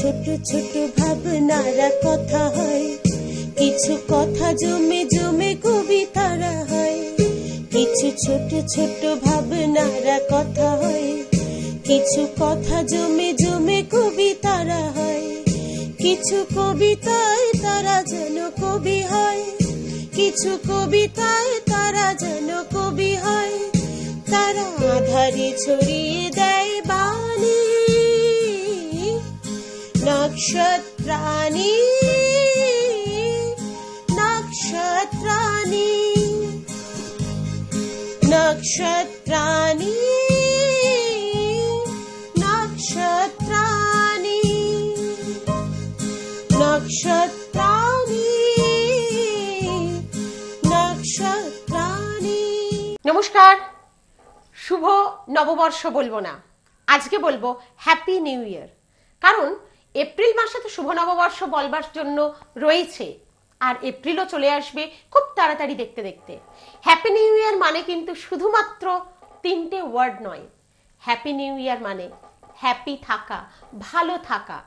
ছোট ছোট ভাবনারা কথা হয় কিছু কথা জমে জমে কবিতারা হয় কিছু ছোট ছোট ভাবনারা কথা হয় কিছু কথা জমে জমে কবিতারা হয় কিছু কবিতায় তারা যেন কবি হয় কিছু কবিতায় তারা যেন কবি হয় তারা আধারে ছড়িয়ে দেয় বা नक्षत्राणि नक्षत्राणि नक्षत्राणि नक्षत्राणि नक्षत्राणि নক্ষত্রাণী নমস্কার শুভ নববর্ষ বলবো না আজকে বলবো হ্যাপি নিউ ইয়ার কারণ এপ্রিল মাসে তো শুভ নববর্ষ বলবার জন্য রয়েছে আর এপ্রিলও চলে আসবে খুব তাড়াতাড়ি দেখতে দেখতে হ্যাপি নিউ ইয়ার মানে কিন্তু শুধুমাত্র তিনটে ওয়ার্ড নয় হ্যাপি নিউ ইয়ার মানে হ্যাপি থাকা ভালো থাকা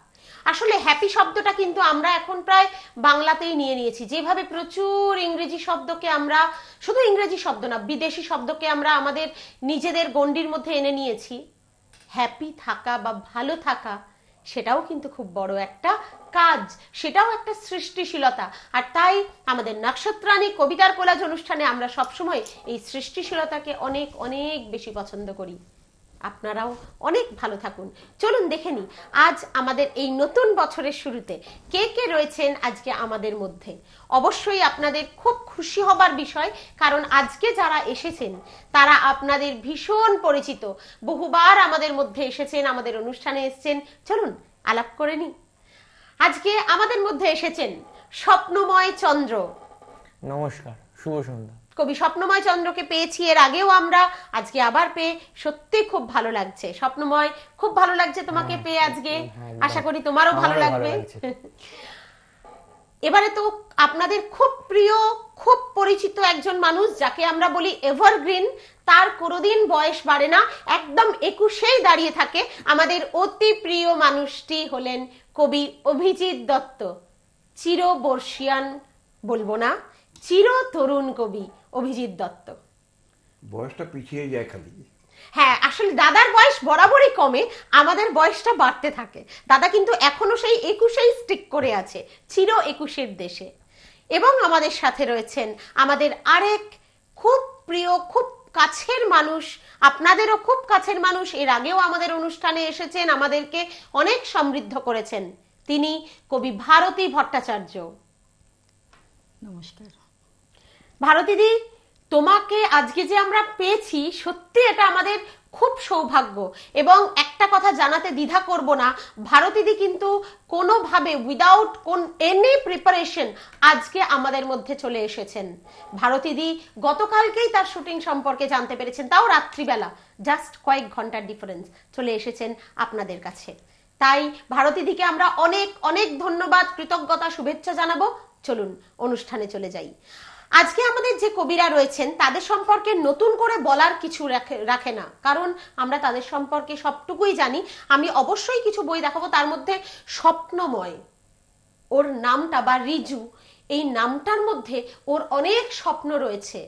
আসলে হ্যাপি শব্দটা কিন্তু আমরা এখন প্রায় বাংলাতেই নিয়ে নিয়েছি যেভাবে প্রচুর ইংরেজি শব্দকে আমরা শুধু ইংরেজি শব্দ না বিদেশি শব্দকে আমরা আমাদের নিজেদের গণ্ডির মধ্যে এনে নিয়েছি হ্যাপি থাকা বা ভালো থাকা সেটাও কিন্তু খুব বড় একটা কাজ সেটাও একটা সৃষ্টিশীলতা আর তাই আমাদের নক্ষত্রাণী কবিতার কোলাজ অনুষ্ঠানে আমরা সবসময় এই সৃষ্টিশীলতাকে অনেক অনেক বেশি পছন্দ করি আপনারাও অনেক ভালো থাকুন চলুন দেখে নি আজ আমাদের এই নতুন বছরের শুরুতে কে কে রয়েছেন আজকে আমাদের মধ্যে অবশ্যই আপনাদের খুব খুশি হবার বিষয় কারণ আজকে যারা এসেছেন তারা আপনাদের ভীষণ পরিচিত বহুবার আমাদের মধ্যে এসেছেন আমাদের অনুষ্ঠানে এসছেন চলুন আলাপ করে নি আজকে আমাদের মধ্যে এসেছেন স্বপ্নময় চন্দ্র নমস্কার শুভ সন্ধ্যা কবি স্বপ্নময় চন্দ্রকে পেয়েছি এর আগেও আমরা আজকে আবার পেয়ে সত্যি খুব ভালো লাগছে স্বপ্নময় খুব ভালো লাগছে তোমাকে হ্যাঁ, পেয়ে আজকে হ্যাঁ, হ্যাঁ, আশা করি তোমারও ভালো লাগবে এবারে তো আপনাদের খুব প্রিয় খুব পরিচিত একজন মানুষ যাকে আমরা বলি এভারগ্রিন তার কোনোদিন বয়স বাড়ে না একদম একুশেই দাঁড়িয়ে থাকে আমাদের অতি প্রিয় মানুষটি হলেন কবি অভিজিৎ দত্ত চিরবর্ষিয়ান বলবো না চির তরুণ কবি অভিজিৎ দত্ত বয়সটা পিছিয়ে যায় খালি হ্যাঁ আসলে দাদার বয়স বরাবরই কমে আমাদের বয়সটা বাড়তে থাকে দাদা কিন্তু এখনো সেই একুশেই স্টিক করে আছে চির একুশের দেশে এবং আমাদের সাথে রয়েছেন আমাদের আরেক খুব প্রিয় খুব কাছের মানুষ আপনাদেরও খুব কাছের মানুষ এর আগেও আমাদের অনুষ্ঠানে এসেছেন আমাদেরকে অনেক সমৃদ্ধ করেছেন তিনি কবি ভারতী ভট্টাচার্য নমস্কার ভারতীদি তোমাকে আজকে যে আমরা পেয়েছি সত্যি এটা আমাদের খুব সৌভাগ্য এবং একটা কথা জানাতে দ্বিধা করব না ভারতীদি কিন্তু কোনোভাবে উইদাউট কোন এনি প্রিপারেশন আজকে আমাদের মধ্যে চলে এসেছেন ভারতীদি গতকালকেই তার শুটিং সম্পর্কে জানতে পেরেছেন তাও রাত্রিবেলা জাস্ট কয়েক ঘন্টার ডিফারেন্স চলে এসেছেন আপনাদের কাছে তাই ভারতীদিকে আমরা অনেক অনেক ধন্যবাদ কৃতজ্ঞতা শুভেচ্ছা জানাবো চলুন অনুষ্ঠানে চলে যাই আজকে আমাদের যে কবিরা রয়েছেন তাদের সম্পর্কে নতুন করে বলার কিছু রাখে না কারণ আমরা তাদের সম্পর্কে সবটুকুই জানি আমি অবশ্যই কিছু বই দেখাবো তার মধ্যে স্বপ্নময় ওর নামটা বা রিজু এই নামটার মধ্যে ওর অনেক স্বপ্ন রয়েছে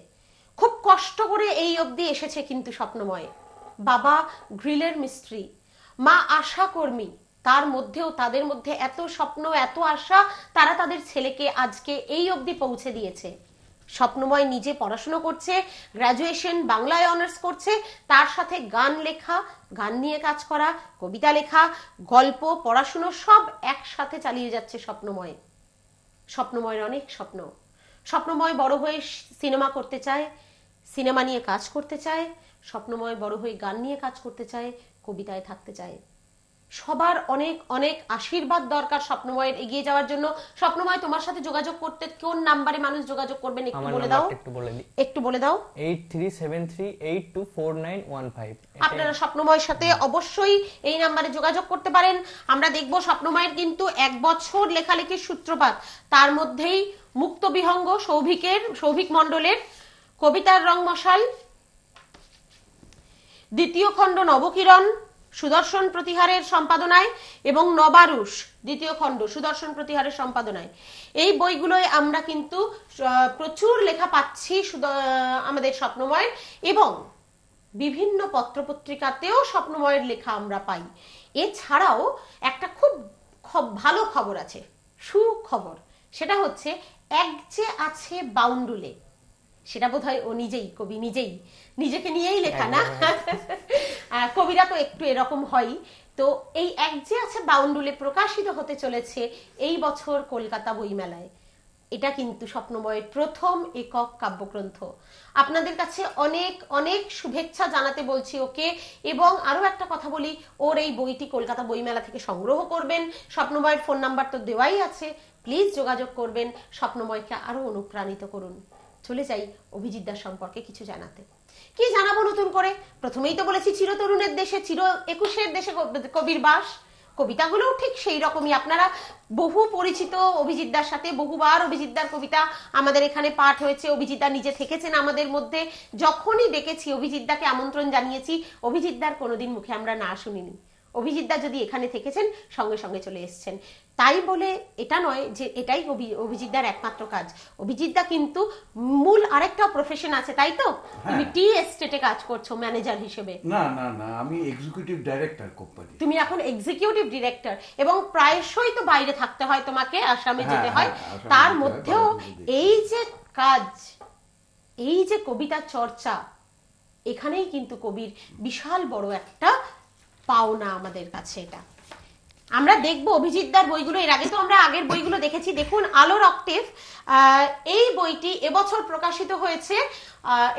খুব কষ্ট করে এই অবধি এসেছে কিন্তু স্বপ্নময় বাবা গ্রিলের মিস্ত্রি মা আশা কর্মী তার মধ্যেও তাদের মধ্যে এত স্বপ্ন এত আশা তারা তাদের ছেলেকে আজকে এই অবধি পৌঁছে দিয়েছে স্বপ্নময় নিজে পড়াশুনো করছে গ্র্যাজুয়েশন বাংলায় অনার্স করছে তার সাথে গান লেখা গান নিয়ে কাজ করা কবিতা লেখা গল্প পড়াশুনো সব একসাথে চালিয়ে যাচ্ছে স্বপ্নময় স্বপ্নময়ের অনেক স্বপ্ন স্বপ্নময় বড় হয়ে সিনেমা করতে চায় সিনেমা নিয়ে কাজ করতে চায় স্বপ্নময় বড় হয়ে গান নিয়ে কাজ করতে চায় কবিতায় থাকতে চায় সবার অনেক অনেক আশীর্বাদ দরকার স্বপ্নময়ের এগিয়ে যাওয়ার জন্য স্বপ্নময় তোমার সাথে যোগাযোগ করতে কোন নাম্বারে মানুষ যোগাযোগ করবেন একটু বলে দাও একটু বলে দিই একটু বলে দাও 8373824915 আপনারা স্বপ্নময়ের সাথে অবশ্যই এই নাম্বারে যোগাযোগ করতে পারেন আমরা দেখব স্বপ্নময়ের কিন্তু এক বছর লেখালেখির সূত্রপাত তার মধ্যেই মুক্ত বিহঙ্গ সৌভিকের সৌভিক মণ্ডলের কবিতার রং মশাল দ্বিতীয় খণ্ড নবকিরণ সুদর্শন প্রতিহারের সম্পাদনায় এবং নবারুষ দ্বিতীয় খণ্ড সুদর্শন প্রতিহারের সম্পাদনায় এই বইগুলোয় আমরা কিন্তু প্রচুর লেখা পাচ্ছি আমাদের স্বপ্নময়ের এবং বিভিন্ন পত্রপত্রিকাতেও স্বপ্নময়ের লেখা আমরা পাই এছাড়াও একটা খুব ভালো খবর আছে সুখবর সেটা হচ্ছে এক যে আছে বাউন্ডুলে সেটা বোধ হয় ও নিজেই কবি নিজেই নিজেকে নিয়েই লেখা হ্যাঁ, না হ্যাঁ, হ্যাঁ। কবিরা তো একটু এরকম হয় তো এই এক যে আছে বাউন্ডুলে প্রকাশিত হতে চলেছে এই বছর কলকাতা বইমেলায় এটা কিন্তু স্বপ্নময়ের প্রথম একক কাব্যগ্রন্থ আপনাদের কাছে অনেক অনেক শুভেচ্ছা জানাতে বলছি ওকে এবং আরও একটা কথা বলি ওর এই বইটি কলকাতা বইমেলা থেকে সংগ্রহ করবেন স্বপ্নময়ের ফোন নাম্বার তো দেওয়াই আছে প্লিজ যোগাযোগ করবেন স্বপ্নময়কে আরও অনুপ্রাণিত করুন চলে যাই অভিজিৎদার সম্পর্কে কিছু জানাতে কি জানাবো নতুন করে প্রথমেই তো বলেছি তরুণের দেশে চির একুশের দেশে কবির বাস কবিতাগুলোও ঠিক সেই রকমই আপনারা বহু পরিচিত অভিজিৎদার সাথে বহুবার অভিজিৎদার কবিতা আমাদের এখানে পাঠ হয়েছে অভিজিৎদা নিজে থেকেছেন আমাদের মধ্যে যখনই ডেকেছি অভিজিৎদাকে আমন্ত্রণ জানিয়েছি অভিজিৎদার কোনোদিন মুখে আমরা না শুনিনি অভিজিৎদা যদি এখানে থেকেছেন সঙ্গে সঙ্গে চলে এসছেন তাই বলে এটা নয় যে এটাই অভিজিৎদার একমাত্র কাজ অভিজিৎদা কিন্তু মূল আরেকটা প্রফেশন আছে তাই তো হ্যাঁ। তুমি টি এস্টেটে কাজ করছো ম্যানেজার হিসেবে না না না আমি এক্সিকিউটিভ ডাইরেক্টর কোম্পানি তুমি এখন এক্সিকিউটিভ ডিরেক্টর এবং প্রায়শই তো বাইরে থাকতে হয় তোমাকে আসামে হ্যাঁ, হ্যাঁ, যেতে হয় তার মধ্যেও এই যে কাজ এই যে কবিতা চর্চা এখানেই কিন্তু কবির বিশাল বড় একটা পাওনা আমাদের কাছে এটা আমরা দেখব দার বইগুলো এর আগে তো আমরা আগের বইগুলো দেখেছি দেখুন আলোর অক্টেভ এই বইটি এবছর প্রকাশিত হয়েছে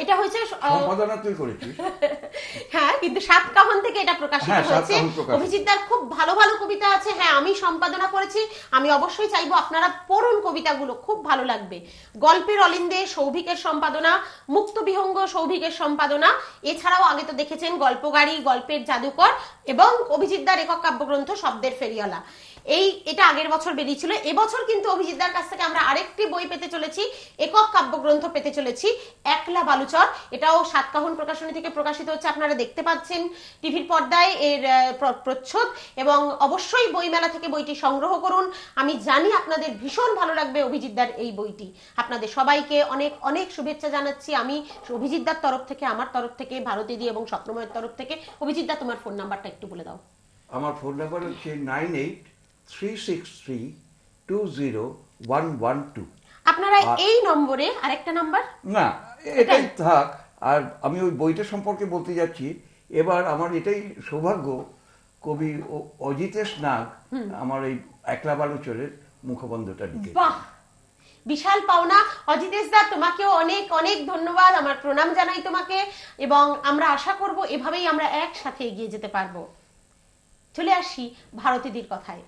এটা হয়েছে সম্পাদনা তুই করেছিস হ্যাঁ কিন্তু সাত কাহন থেকে এটা প্রকাশিত হ্যাঁ, হয়েছে অভিজিৎ দার খুব ভালো ভালো কবিতা আছে হ্যাঁ আমি সম্পাদনা করেছি আমি অবশ্যই চাইবো আপনারা পড়ুন কবিতাগুলো খুব ভালো লাগবে গল্পের অলিন্দে সৌভিকের সম্পাদনা মুক্ত বিহঙ্গ সৌভিকের সম্পাদনা এছাড়াও আগে তো দেখেছেন গল্পগাড়ি গল্পের জাদুকর এবং অভিজিৎ দার একক কাব্যগ্রন্থ শব্দের ফেরিওয়ালা এই এটা আগের বছর বেরিয়েছিল এবছর কিন্তু অভিজিৎদার কাছ থেকে আমরা আরেকটি বই পেতে চলেছি একক কাব্যগ্রন্থ পেতে চলেছি একলা বালুচর এটাও সাতকাহন প্রকাশনী থেকে প্রকাশিত হচ্ছে আপনারা দেখতে পাচ্ছেন টিভির পর্দায় এর প্রচ্ছদ এবং অবশ্যই বইমেলা থেকে বইটি সংগ্রহ করুন আমি জানি আপনাদের ভীষণ ভালো লাগবে অভিজিৎদার এই বইটি আপনাদের সবাইকে অনেক অনেক শুভেচ্ছা জানাচ্ছি আমি অভিজিৎদার তরফ থেকে আমার তরফ থেকে ভারতী দি এবং স্বপ্নময়ের তরফ থেকে অভিজিৎদা তোমার ফোন নাম্বারটা একটু বলে দাও আমার ফোন নাম্বার হচ্ছে নাইন এইট থ্রি সিক্স আপনারা এই নম্বরে আরেকটা নাম্বার না এটাই থাক আর আমি ওই বইটা সম্পর্কে বলতে যাচ্ছি এবার আমার এটাই সৌভাগ্য কবি অজিতেশ নাগ আমার এই একলা মুখবন্ধটা বিশাল পাওনা অজিতেশ দা তোমাকেও অনেক অনেক ধন্যবাদ আমার প্রণাম জানাই তোমাকে এবং আমরা আশা করব এভাবেই আমরা একসাথে এগিয়ে যেতে পারবো চলে আসি ভারতীদের কথায়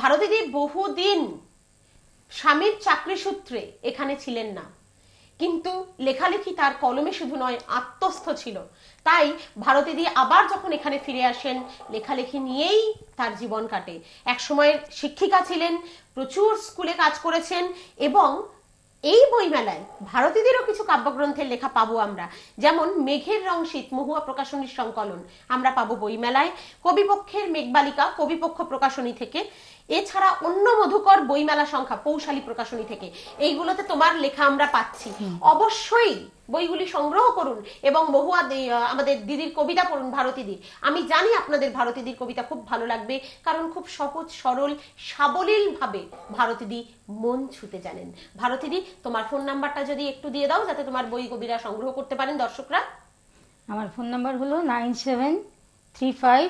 ভারতীদি বহুদিন স্বামীর চাকরি সূত্রে এখানে ছিলেন না কিন্তু লেখালেখি তার কলমে শুধু নয় আত্মস্থ ছিল তাই ভারতীদি আবার যখন এখানে ফিরে আসেন লেখালেখি নিয়েই তার জীবন কাটে এক সময়ের শিক্ষিকা ছিলেন প্রচুর স্কুলে কাজ করেছেন এবং এই বইমেলায় ভারতীদেরও কিছু কাব্যগ্রন্থের লেখা পাবো আমরা যেমন মেঘের রং শীত মহুয়া প্রকাশনীর সংকলন আমরা পাবো বইমেলায় কবিপক্ষের মেঘবালিকা কবিপক্ষ প্রকাশনী থেকে এছাড়া অন্য মধুকর বইমেলা সংখ্যা পৌশালী প্রকাশনী থেকে এইগুলোতে তোমার লেখা আমরা পাচ্ছি অবশ্যই বইগুলি সংগ্রহ করুন এবং বহুয়া আমাদের দিদির কবিতা পড়ুন ভারতীদির আমি জানি আপনাদের ভারতীদির কবিতা খুব ভালো লাগবে কারণ খুব সহজ সরল সাবলীল ভাবে ভারতীদি মন ছুতে জানেন ভারতীদি তোমার ফোন নাম্বারটা যদি একটু দিয়ে দাও যাতে তোমার বই কবিরা সংগ্রহ করতে পারেন দর্শকরা আমার ফোন নাম্বার হলো nine seven three five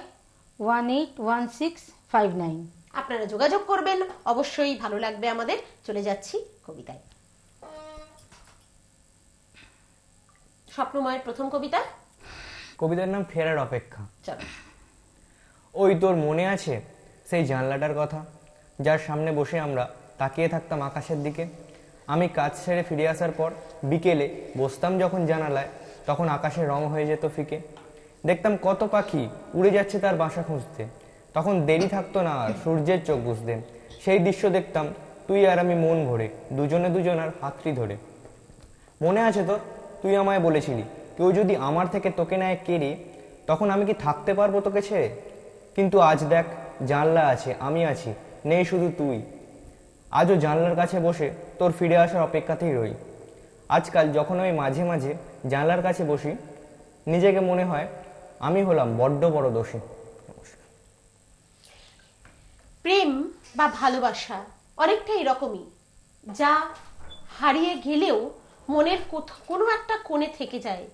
one eight one six five nine আপনারা যোগাযোগ করবেন অবশ্যই ভালো লাগবে আমাদের চলে যাচ্ছি কবিতায় স্বপ্নময়ের প্রথম কবিতা কবিতার নাম ফেরার অপেক্ষা চলো ওই তোর মনে আছে সেই জানলাটার কথা যার সামনে বসে আমরা তাকিয়ে থাকতাম আকাশের দিকে আমি কাজ সেরে ফিরে আসার পর বিকেলে বসতাম যখন জানালায় তখন আকাশে রং হয়ে যেত ফিকে দেখতাম কত পাখি উড়ে যাচ্ছে তার বাসা খুঁজতে তখন দেরি থাকতো না আর সূর্যের চোখ বুঝতেন সেই দৃশ্য দেখতাম তুই আর আমি মন ভরে দুজনে দুজন আর হাতটি ধরে মনে আছে তোর তুই আমায় বলেছিলি কেউ যদি আমার থেকে তোকে নেয় কেড়ে তখন আমি কি থাকতে পারবো তোকে ছেড়ে কিন্তু আজ দেখ জানলা আছে আমি আছি নেই শুধু তুই আজও জানলার কাছে বসে তোর ফিরে আসার অপেক্ষাতেই রই আজকাল যখন আমি মাঝে মাঝে জানলার কাছে বসি নিজেকে মনে হয় আমি হলাম বড্ড বড় দোষী প্রেম বা ভালোবাসা অনেকটা এরকমই যা হারিয়ে গেলেও মনের কোনো একটা কোণে থেকে যায়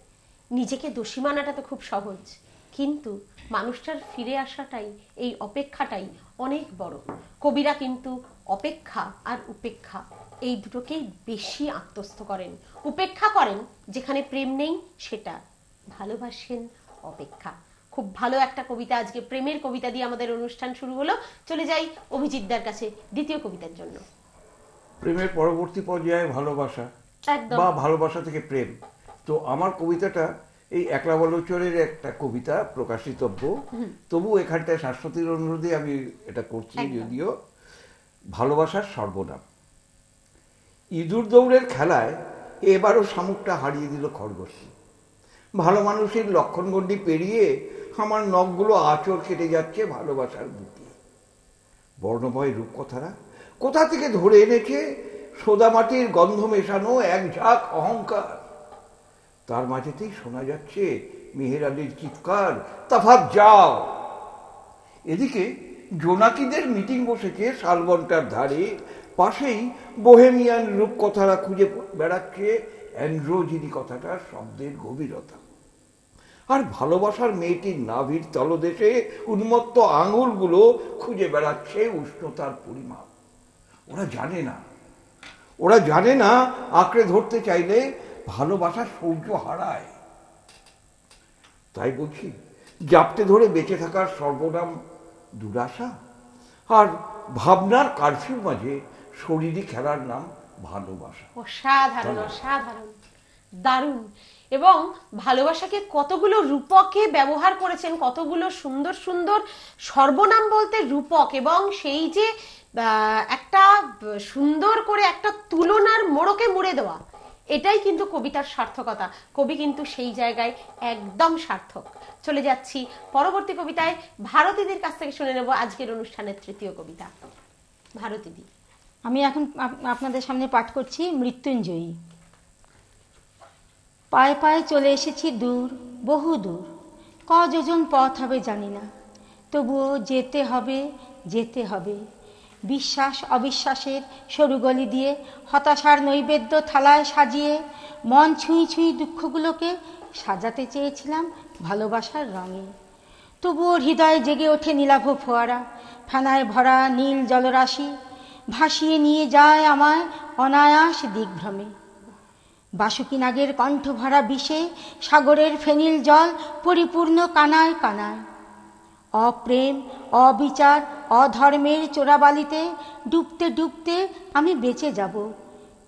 নিজেকে দোষী মানাটা তো খুব সহজ কিন্তু মানুষটার ফিরে আসাটাই এই অপেক্ষাটাই অনেক বড় কবিরা কিন্তু অপেক্ষা আর উপেক্ষা এই দুটোকেই বেশি আত্মস্থ করেন উপেক্ষা করেন যেখানে প্রেম নেই সেটা ভালোবাসেন অপেক্ষা খুব ভালো একটা কবিতা আজকে প্রেমের কবিতা দিয়ে আমাদের অনুষ্ঠান শুরু হলো চলে যাই অভিজিৎদার কাছে দ্বিতীয় কবিতার জন্য প্রেমের পরবর্তী পর্যায়ে ভালোবাসা বা ভালোবাসা থেকে প্রেম তো আমার কবিতাটা এই একলা বলচরের একটা কবিতা প্রকাশিতব্য তবু এখানটায় শাশ্বতীর অনুরোধে আমি এটা করছি যদিও ভালোবাসার সর্বনাম ইঁদুর দৌড়ের খেলায় এবারও শামুকটা হারিয়ে দিল খরগোশ ভালো মানুষের লক্ষণগণ্ডি পেরিয়ে আমার নখগুলো আঁচড় কেটে যাচ্ছে ভালোবাসার বুকে বর্ণময় রূপকথারা কোথা থেকে ধরে এনেছে সোদামাটির গন্ধ মেশানো এক ঝাঁক অহংকার তার মাঝেতেই শোনা যাচ্ছে মেহের আলীর চিৎকার তাফাত যাও এদিকে জোনাকিদের মিটিং বসেছে শালবনটার ধারে পাশেই বোহেমিয়ান রূপকথারা খুঁজে বেড়াচ্ছে অ্যান্ড্রোজিনি কথাটা শব্দের গভীরতা আর ভালোবাসার মেয়েটির নাভির তলদেশে উন্মত্ত আঙুলগুলো খুঁজে বেড়াচ্ছে উষ্ণতার পরিমাপ ওরা জানে না ওরা জানে না আঁকড়ে ধরতে চাইলে ভালোবাসা সৌর্য হারায় তাই বলছি জাপতে ধরে বেঁচে থাকার সর্বনাম দুরাশা আর ভাবনার কারফিউ মাঝে শরীরই খেলার নাম ভালোবাসা অসাধারণ অসাধারণ দারুণ এবং ভালোবাসাকে কতগুলো রূপকে ব্যবহার করেছেন কতগুলো সুন্দর সুন্দর সর্বনাম বলতে রূপক এবং সেই যে একটা সুন্দর করে একটা তুলনার মোড়কে মুড়ে দেওয়া এটাই কিন্তু কবিতার সার্থকতা কবি কিন্তু সেই জায়গায় একদম সার্থক চলে যাচ্ছি পরবর্তী কবিতায় ভারতীদের কাছ থেকে শুনে নেব আজকের অনুষ্ঠানের তৃতীয় কবিতা ভারতীদি আমি এখন আপনাদের সামনে পাঠ করছি মৃত্যুঞ্জয়ী পায়ে পায়ে চলে এসেছি দূর বহু দূর ক যোজন পথ হবে জানি না তবুও যেতে হবে যেতে হবে বিশ্বাস অবিশ্বাসের সরু গলি দিয়ে হতাশার নৈবেদ্য থালায় সাজিয়ে মন ছুঁই ছুঁই দুঃখগুলোকে সাজাতে চেয়েছিলাম ভালোবাসার রঙে তবুও হৃদয়ে জেগে ওঠে নীলাভ ফোয়ারা ফেনায় ভরা নীল জলরাশি ভাসিয়ে নিয়ে যায় আমায় অনায়াস দিগ্ভ্রমে বাসুকিনাগের কণ্ঠ ভরা বিষে সাগরের ফেনিল জল পরিপূর্ণ কানায় কানায় অপ্রেম অবিচার অধর্মের চোরাবালিতে ডুবতে ডুবতে আমি বেঁচে যাব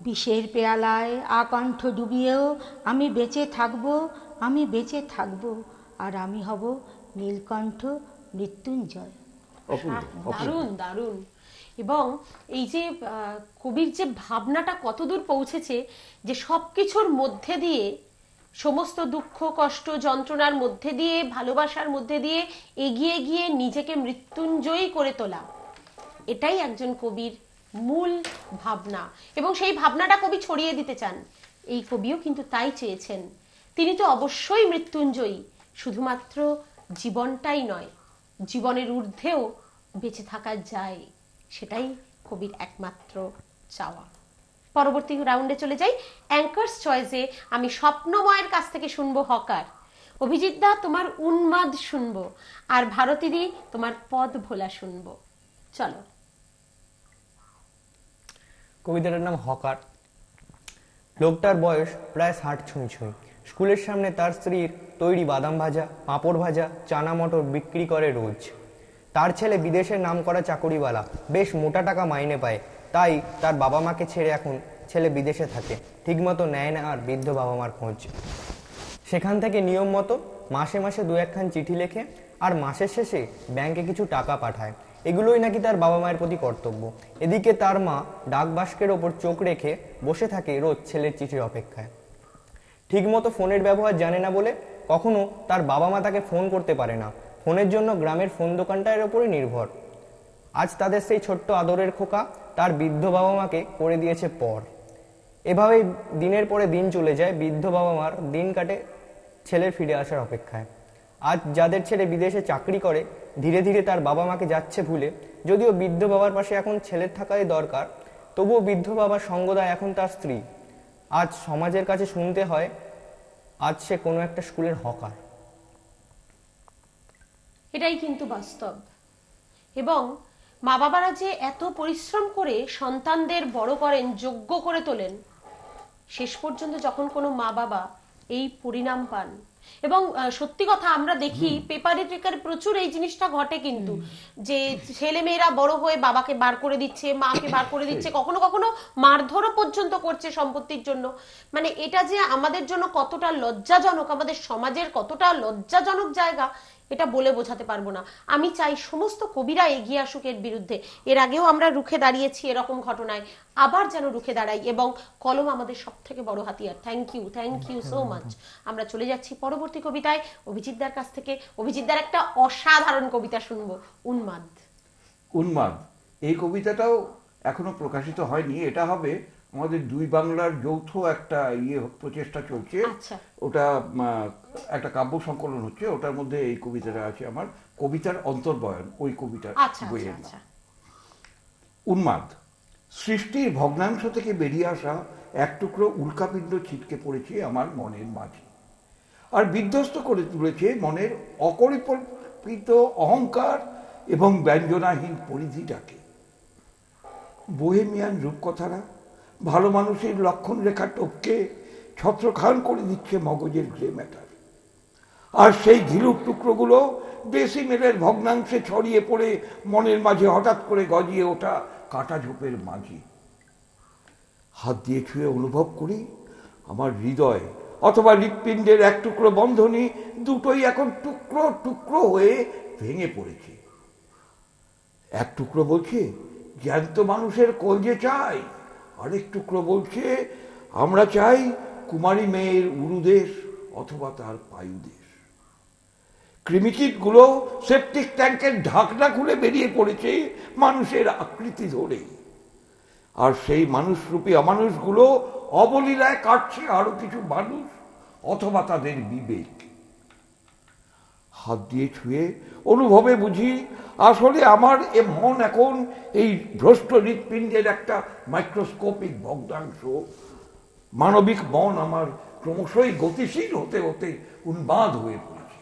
বিষের পেয়ালায় আকণ্ঠ ডুবিয়েও আমি বেঁচে থাকব আমি বেঁচে থাকব আর আমি হব নীলকণ্ঠ মৃত্যুঞ্জয় দারুণ দারুণ এবং এই যে কবির যে ভাবনাটা কতদূর পৌঁছেছে যে সব কিছুর মধ্যে দিয়ে সমস্ত দুঃখ কষ্ট যন্ত্রণার মধ্যে দিয়ে ভালোবাসার মধ্যে দিয়ে এগিয়ে গিয়ে নিজেকে মৃত্যুঞ্জয়ী করে তোলা এটাই একজন কবির মূল ভাবনা এবং সেই ভাবনাটা কবি ছড়িয়ে দিতে চান এই কবিও কিন্তু তাই চেয়েছেন তিনি তো অবশ্যই মৃত্যুঞ্জয়ী শুধুমাত্র জীবনটাই নয় জীবনের ঊর্ধ্বেও বেঁচে থাকা যায় সেটাই কবির একমাত্র চাওয়া পরবর্তী রাউন্ডে চলে যাই অ্যাঙ্কার্স চয়েসে আমি স্বপ্নময়ের কাছ থেকে শুনবো হকার অভিজিৎ দা তোমার উন্মাদ শুনব আর ভারতীদি তোমার পদ ভোলা শুনব চলো কবিতাটার নাম হকার লোকটার বয়স প্রায় ষাট ছুঁই ছুঁই স্কুলের সামনে তার স্ত্রীর তৈরি বাদাম ভাজা পাঁপড় ভাজা চানা মটর বিক্রি করে রোজ তার ছেলে বিদেশের নাম করা চাকুরিওয়ালা বেশ মোটা টাকা মাইনে পায় তাই তার বাবা মাকে ছেড়ে এখন ছেলে বিদেশে থাকে ঠিকমতো নেয় না আর বৃদ্ধ বাবা মার খোঁজ সেখান থেকে নিয়ম মতো মাসে মাসে দু একখান চিঠি লেখে আর মাসের শেষে ব্যাংকে কিছু টাকা পাঠায় এগুলোই নাকি তার বাবা মায়ের প্রতি কর্তব্য এদিকে তার মা ডাকবাস্কের ওপর চোখ রেখে বসে থাকে রোজ ছেলের চিঠির অপেক্ষায় ঠিকমতো ফোনের ব্যবহার জানে না বলে কখনো তার বাবা মা তাকে ফোন করতে পারে না ফোনের জন্য গ্রামের ফোন দোকানটার ওপরই নির্ভর আজ তাদের সেই ছোট্ট আদরের খোকা তার বৃদ্ধ বাবা মাকে করে দিয়েছে পর এভাবেই দিনের পরে দিন চলে যায় বৃদ্ধ বাবা মার দিন কাটে ছেলের ফিরে আসার অপেক্ষায় আজ যাদের ছেলে বিদেশে চাকরি করে ধীরে ধীরে তার বাবা মাকে যাচ্ছে ভুলে যদিও বৃদ্ধ বাবার পাশে এখন ছেলের থাকাই দরকার তবুও বৃদ্ধ বাবার সঙ্গ এখন তার স্ত্রী আজ সমাজের কাছে শুনতে হয় আজ সে কোনো একটা স্কুলের হকার এটাই কিন্তু বাস্তব এবং মা বাবারা যে এত পরিশ্রম করে সন্তানদের বড় করেন যোগ্য করে তোলেন শেষ পর্যন্ত যখন কোনো মা বাবা এই পরিণাম পান এবং সত্যি কথা আমরা দেখি পেপারে টেকার প্রচুর এই জিনিসটা ঘটে কিন্তু যে ছেলে মেয়েরা বড় হয়ে বাবাকে বার করে দিচ্ছে মাকে বার করে দিচ্ছে কখনো কখনো মারধর পর্যন্ত করছে সম্পত্তির জন্য মানে এটা যে আমাদের জন্য কতটা লজ্জাজনক আমাদের সমাজের কতটা লজ্জাজনক জায়গা এটা বলে বোঝাতে পারবো না আমি চাই সমস্ত কবিরা এগিয়ে আসুক এর বিরুদ্ধে এর আগেও আমরা রুখে দাঁড়িয়েছি এরকম ঘটনায় আবার যেন রুখে দাঁড়াই এবং কলম আমাদের সব থেকে বড় হাতিয়ার thank you thank you so much আমরা চলে যাচ্ছি পরবর্তী কবিতায় অভিজিৎদার কাছ থেকে অভিজিৎদার একটা অসাধারণ কবিতা শুনবো উন্মাদ উন্মাদ এই কবিতাটাও এখনো প্রকাশিত হয়নি এটা হবে আমাদের দুই বাংলার যৌথ একটা ইয়ে প্রচেষ্টা চলছে আচ্ছা। ওটা একটা কাব্য সংকলন হচ্ছে ওটার মধ্যে এই কবিতাটা আছে আমার কবিতার অন্তর্বয়ন ওই কবিতার আচ্ছা, আচ্ছা, বইয়ের উন্মাদ সৃষ্টির ভগ্নাংশ থেকে বেরিয়ে আসা এক টুকরো উল্কাপিণ্ড ছিটকে পড়েছে আমার মনের মাঝে আর বিধ্বস্ত করে তুলেছে মনের অকরিকল্পিত অহংকার এবং ব্যঞ্জনাহীন পরিধিটাকে বোহেমিয়ান রূপকথারা ভালো মানুষের লক্ষণ রেখা টপকে ছত্রখান করে দিচ্ছে মগজের গ্রে ম্যাটার আর সেই ঘিলুর টুকরোগুলো বেশি মেলের ভগ্নাংশে ছড়িয়ে পড়ে মনের মাঝে হঠাৎ করে গজিয়ে ওঠা কাটা ঝোপের মাঝি হাত দিয়ে ছুঁয়ে অনুভব করি আমার হৃদয় অথবা হৃৎপিণ্ডের এক টুকরো বন্ধনী দুটোই এখন টুকরো টুকরো হয়ে ভেঙে পড়েছে এক টুকরো বলছে জ্যান্ত মানুষের যে চায় আরেক টুকরো বলছে আমরা চাই কুমারী মেয়ের উরুদেশ অথবা তার পায়ুদেশ ক্রিমিচিটগুলো সেপটিক ট্যাঙ্কের ঢাকনা খুলে বেরিয়ে পড়েছে মানুষের আকৃতি ধরেই আর সেই মানুষরূপী অমানুষগুলো অবলীলায় কাটছে আরো কিছু মানুষ অথবা তাদের বিবেক হাত দিয়ে ছুঁয়ে অনুভবে বুঝি আসলে আমার এ মন এখন এই ভ্রষ্ট হৃৎপিণ্ডের একটা মাইক্রোস্কোপিক ভগ্নাংশ মানবিক মন আমার ক্রমশই গতিশীল হতে হতে উন্মাদ হয়ে পড়েছে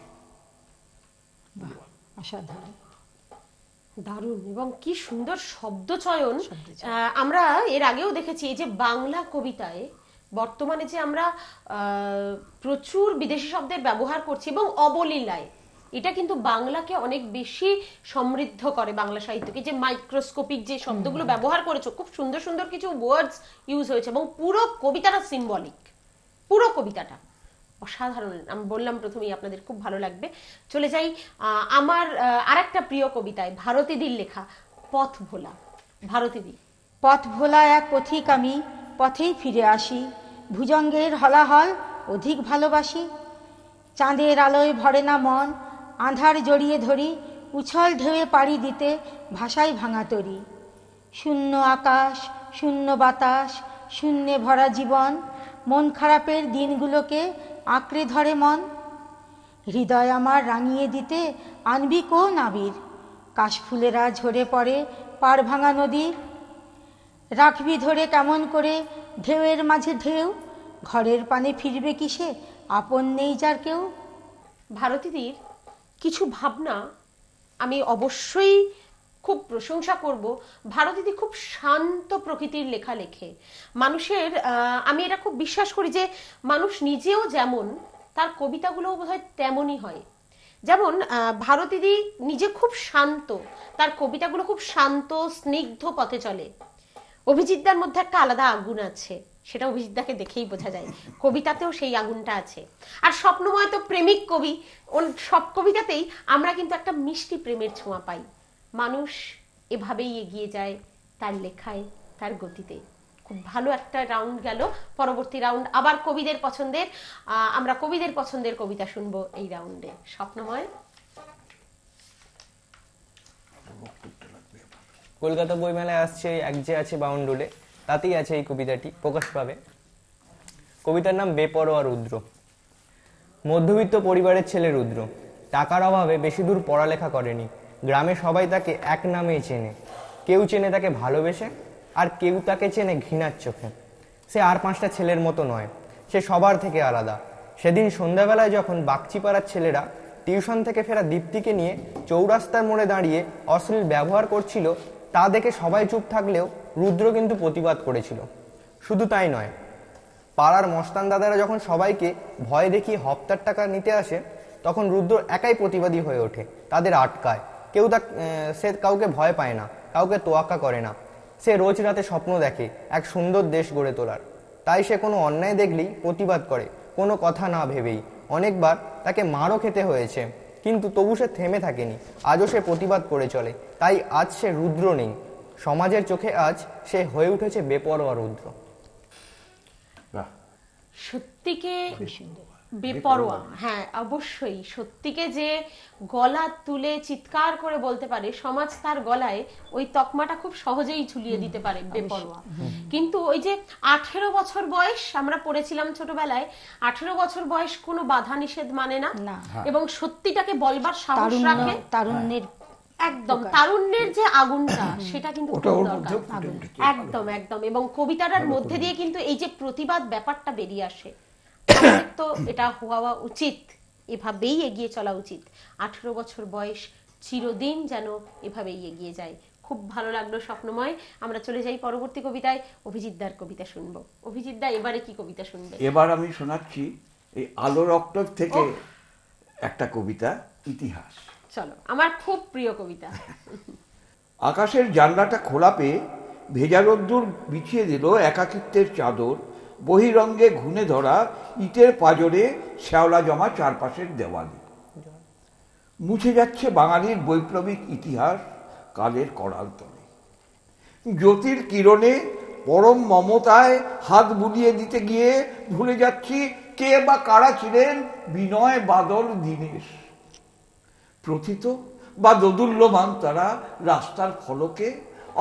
দারুণ এবং কি সুন্দর শব্দ চয়ন আমরা এর আগেও দেখেছি এই যে বাংলা কবিতায় বর্তমানে যে আমরা প্রচুর বিদেশি শব্দের ব্যবহার করছি এবং অবলীলায় এটা কিন্তু বাংলাকে অনেক বেশি সমৃদ্ধ করে বাংলা সাহিত্যকে যে মাইক্রোস্কোপিক যে শব্দগুলো ব্যবহার করেছো খুব সুন্দর সুন্দর কিছু ওয়ার্ডস ইউজ হয়েছে এবং পুরো কবিতাটা সিম্বলিক পুরো কবিতাটা অসাধারণ আমি বললাম প্রথমেই আপনাদের খুব ভালো লাগবে চলে যাই আমার আরেকটা প্রিয় কবিতায় ভারতীদির লেখা পথ ভোলা ভারতীদি পথ ভোলা এক পথিক আমি পথেই ফিরে আসি ভুজঙ্গের হলাহল অধিক ভালোবাসি চাঁদের আলোয় ভরে না মন আঁধার জড়িয়ে ধরি উছল ঢেউয়ে পাড়ি দিতে ভাষায় ভাঙা তরি শূন্য আকাশ শূন্য বাতাস শূন্যে ভরা জীবন মন খারাপের দিনগুলোকে আঁকড়ে ধরে মন হৃদয় আমার রাঙিয়ে দিতে আনবি কো নাবির কাশফুলেরা ঝরে পড়ে পাড় ভাঙা নদীর রাখবি ধরে কেমন করে ঢেউয়ের মাঝে ঢেউ ঘরের পানে ফিরবে কিসে আপন নেই যার কেউ ভারতীদের কিছু ভাবনা আমি অবশ্যই খুব প্রশংসা করব ভারতীদি খুব শান্ত প্রকৃতির লেখা লেখে মানুষের আমি এটা খুব বিশ্বাস করি যে মানুষ নিজেও যেমন তার কবিতাগুলোও হয় তেমনই হয় যেমন ভারতীদি নিজে খুব শান্ত তার কবিতাগুলো খুব শান্ত স্নিগ্ধ পথে চলে অভিজিৎদার মধ্যে একটা আলাদা আগুন আছে সেটা অভিজিৎদাকে দেখেই বোঝা যায় কবিতাতেও সেই আগুনটা আছে আর স্বপ্নময় তো প্রেমিক কবি সব কবিতাতেই আমরা কিন্তু একটা মিষ্টি প্রেমের ছোঁয়া পাই মানুষ এভাবেই এগিয়ে যায় তার লেখায় তার গতিতে খুব ভালো একটা রাউন্ড গেল পরবর্তী রাউন্ড আবার কবিদের পছন্দের আমরা কবিদের পছন্দের কবিতা শুনবো এই রাউন্ডে স্বপ্নময় কলকাতা বইমেলায় আসছে এক যে আছে বাউন্ডুলে তাতেই আছে এই কবিতাটি প্রকাশ পাবে কবিতার নাম বেপরোয়া রুদ্র মধ্যবিত্ত পরিবারের ছেলে রুদ্র টাকার অভাবে বেশি দূর পড়ালেখা করেনি গ্রামে সবাই তাকে এক নামেই চেনে কেউ চেনে তাকে ভালোবেসে আর কেউ তাকে চেনে ঘৃণার চোখে সে আর পাঁচটা ছেলের মতো নয় সে সবার থেকে আলাদা সেদিন সন্ধ্যাবেলায় যখন বাগচিপাড়ার ছেলেরা টিউশন থেকে ফেরা দীপ্তিকে নিয়ে চৌরাস্তার মোড়ে দাঁড়িয়ে অশ্লীল ব্যবহার করছিল তা দেখে সবাই চুপ থাকলেও রুদ্র কিন্তু প্রতিবাদ করেছিল শুধু তাই নয় পাড়ার মস্তান দাদারা যখন সবাইকে ভয় দেখিয়ে হপ্তার টাকা নিতে আসে তখন রুদ্র একাই প্রতিবাদী হয়ে ওঠে তাদের আটকায় কেউ তা সে কাউকে ভয় পায় না কাউকে তোয়াক্কা করে না সে রোজ রাতে স্বপ্ন দেখে এক সুন্দর দেশ গড়ে তোলার তাই সে কোনো অন্যায় দেখলেই প্রতিবাদ করে কোনো কথা না ভেবেই অনেকবার তাকে মারও খেতে হয়েছে কিন্তু তবু সে থেমে থাকেনি আজও সে প্রতিবাদ করে চলে তাই আজ সে রুদ্র নেই সমাজের চোখে আজ সে হয়ে উঠেছে বেপরোয়া রুদ্র সত্যিকে বেপরোয়া হ্যাঁ অবশ্যই সত্যিকে যে গলা তুলে চিৎকার করে বলতে পারে সমাজ তার গলায় ওই তকমাটা খুব সহজেই ঝুলিয়ে দিতে পারে বেপরোয়া কিন্তু ওই যে আঠেরো বছর বয়স আমরা পড়েছিলাম ছোটবেলায় আঠেরো বছর বয়স কোনো বাধা নিষেধ মানে না হ্যাঁ। এবং সত্যিটাকে বলবার সাহস রাখে তারুণ্যের একদম তারুণ্যের যে আগুনটা সেটা কিন্তু একদম একদম এবং কবিতাটার মধ্যে দিয়ে কিন্তু এই যে প্রতিবাদ ব্যাপারটা বেরিয়ে আসে তো এটা হওয়া উচিত এভাবেই এগিয়ে চলা উচিত আঠেরো বছর বয়স চিরদিন যেন এভাবেই এগিয়ে যায় খুব ভালো লাগলো স্বপ্নময় আমরা চলে যাই পরবর্তী কবিতায় অভিজিৎদার কবিতা শুনব অভিজিৎদা এবারে কি কবিতা শুনবে এবার আমি শোনাচ্ছি এই আলো রক্ত থেকে একটা কবিতা ইতিহাস চলো আমার খুব প্রিয় কবিতা আকাশের জানলাটা খোলা পেয়ে ভেজা রোদ্দুর বিছিয়ে দিল একাকিত্বের চাদর বহিরঙ্গে ঘুনে ধরা ইটের পাজরে শ্যাওলা জমা চারপাশের দেওয়ালি মুছে যাচ্ছে বাঙালির বৈপ্লবিক ইতিহাস কালের করাল তলে জ্যোতির কিরণে পরম মমতায় হাত বুলিয়ে দিতে গিয়ে ভুলে যাচ্ছি কে বা কারা ছিলেন বিনয় বাদল দীনেশ প্রথিত বা দদুল্যমান তারা রাস্তার ফলকে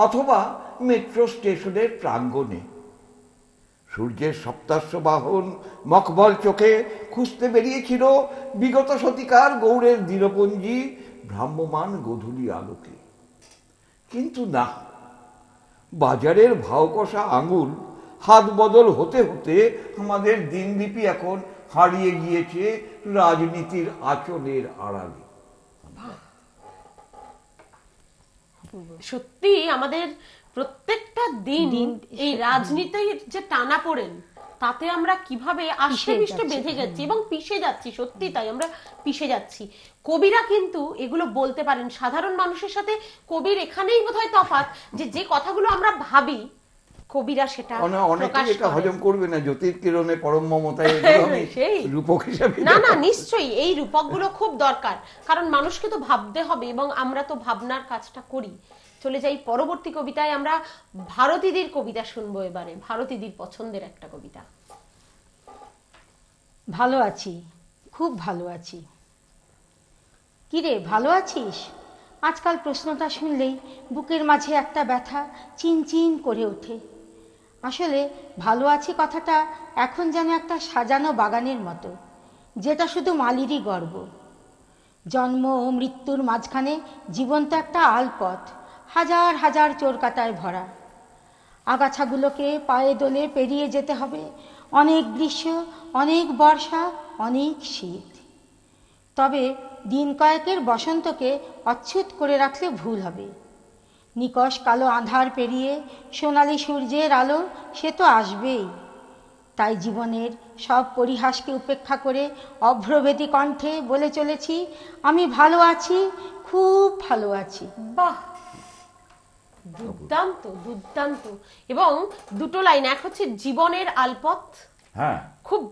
অথবা মেট্রো স্টেশনের প্রাঙ্গণে সূর্যের সপ্তাশ্ব বাহন মকবল চোখে খুঁজতে বেরিয়েছিল বিগত শতিকার গৌড়ের দৃঢ়পঞ্জি ভ্রাম্যমান গধূলি আলোকে কিন্তু না বাজারের ভাওকষা আঙুল হাত বদল হতে হতে আমাদের দিনলিপি এখন হারিয়ে গিয়েছে রাজনীতির আচরণের আড়ালে সত্যি আমাদের প্রত্যেকটা দিন এই রাজনীতির যে টানা পড়েন তাতে আমরা কিভাবে আষ্টে বেঁধে যাচ্ছি এবং পিষে যাচ্ছি সত্যি তাই আমরা পিষে যাচ্ছি কবিরা কিন্তু এগুলো বলতে পারেন সাধারণ মানুষের সাথে কবির এখানেই বোধ হয় তফাৎ যে যে কথাগুলো আমরা ভাবি কবিরা সেটা অনেকে এটা হজম করবে না জ্যোতির কিরণে পরম মমতায় রূপক হিসাবে না না নিশ্চয়ই এই রূপকগুলো খুব দরকার কারণ মানুষকে তো ভাবতে হবে এবং আমরা তো ভাবনার কাজটা করি চলে যাই পরবর্তী কবিতায় আমরা ভারতীদের কবিতা শুনবো এবারে ভারতীদের পছন্দের একটা কবিতা ভালো আছি খুব ভালো আছি কিরে ভালো আছিস আজকাল প্রশ্নটা শুনলেই বুকের মাঝে একটা ব্যথা চিনচিন করে ওঠে আসলে ভালো আছি কথাটা এখন যেন একটা সাজানো বাগানের মতো যেটা শুধু মালিরই গর্ব জন্ম ও মৃত্যুর মাঝখানে জীবন তো একটা আলপথ হাজার হাজার চোরকাতায় ভরা আগাছাগুলোকে পায়ে দোলে পেরিয়ে যেতে হবে অনেক গ্রীষ্ম অনেক বর্ষা অনেক শীত তবে দিন কয়েকের বসন্তকে অচ্ছুত করে রাখলে ভুল হবে নিকশ কালো আঁধার পেরিয়ে সোনালি সূর্যের আলো সে তো আসবেই তাই জীবনের সব পরিহাসকে উপেক্ষা করে অভ্রভেদী কণ্ঠে বলে চলেছি আমি ভালো আছি খুব ভালো আছি বাহ দুর্দান্ত দুর্দান্ত এবং দুটো লাইন এক হচ্ছে জীবনের আলপথ হ্যাঁ খুব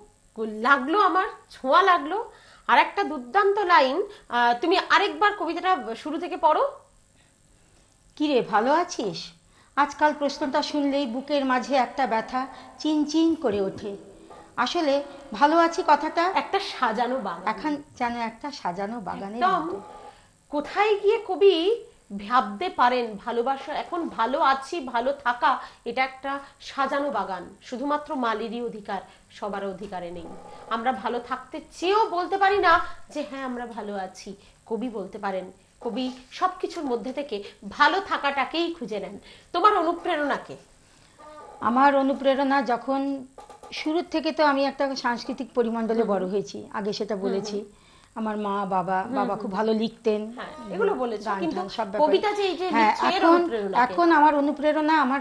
লাগলো আমার ছোঁয়া লাগলো আর একটা দুর্দান্ত লাইন তুমি আরেকবার কবিতাটা শুরু থেকে পড়ো কিরে ভালো আছিস আজকাল প্রশ্নটা শুনলেই বুকের মাঝে একটা ব্যথা চিনচিন করে ওঠে আসলে ভালো আছি কথাটা একটা সাজানো বাগান এখন যেন একটা সাজানো বাগানের কোথায় গিয়ে কবি ভাবতে পারেন ভালোবাসা এখন ভালো আছি ভালো থাকা এটা একটা সাজানো বাগান শুধুমাত্র মালিরই অধিকার সবার অধিকারে নেই আমরা ভালো থাকতে চেয়েও বলতে পারি না যে হ্যাঁ আমরা ভালো আছি কবি বলতে পারেন কবি সব কিছুর মধ্যে থেকে ভালো থাকাটাকেই খুঁজে নেন তোমার অনুপ্রেরণাকে আমার অনুপ্রেরণা যখন শুরুর থেকে তো আমি একটা সাংস্কৃতিক পরিমণ্ডলে বড় হয়েছি আগে সেটা বলেছি আমার মা বাবা বাবা খুব ভালো লিখতেন হ্যাঁ, এগুলো বলেছো কিন্তু কবিতা যে এই যে হ্যাঁ, এখন এখন আমার অনুপ্রেরণা আমার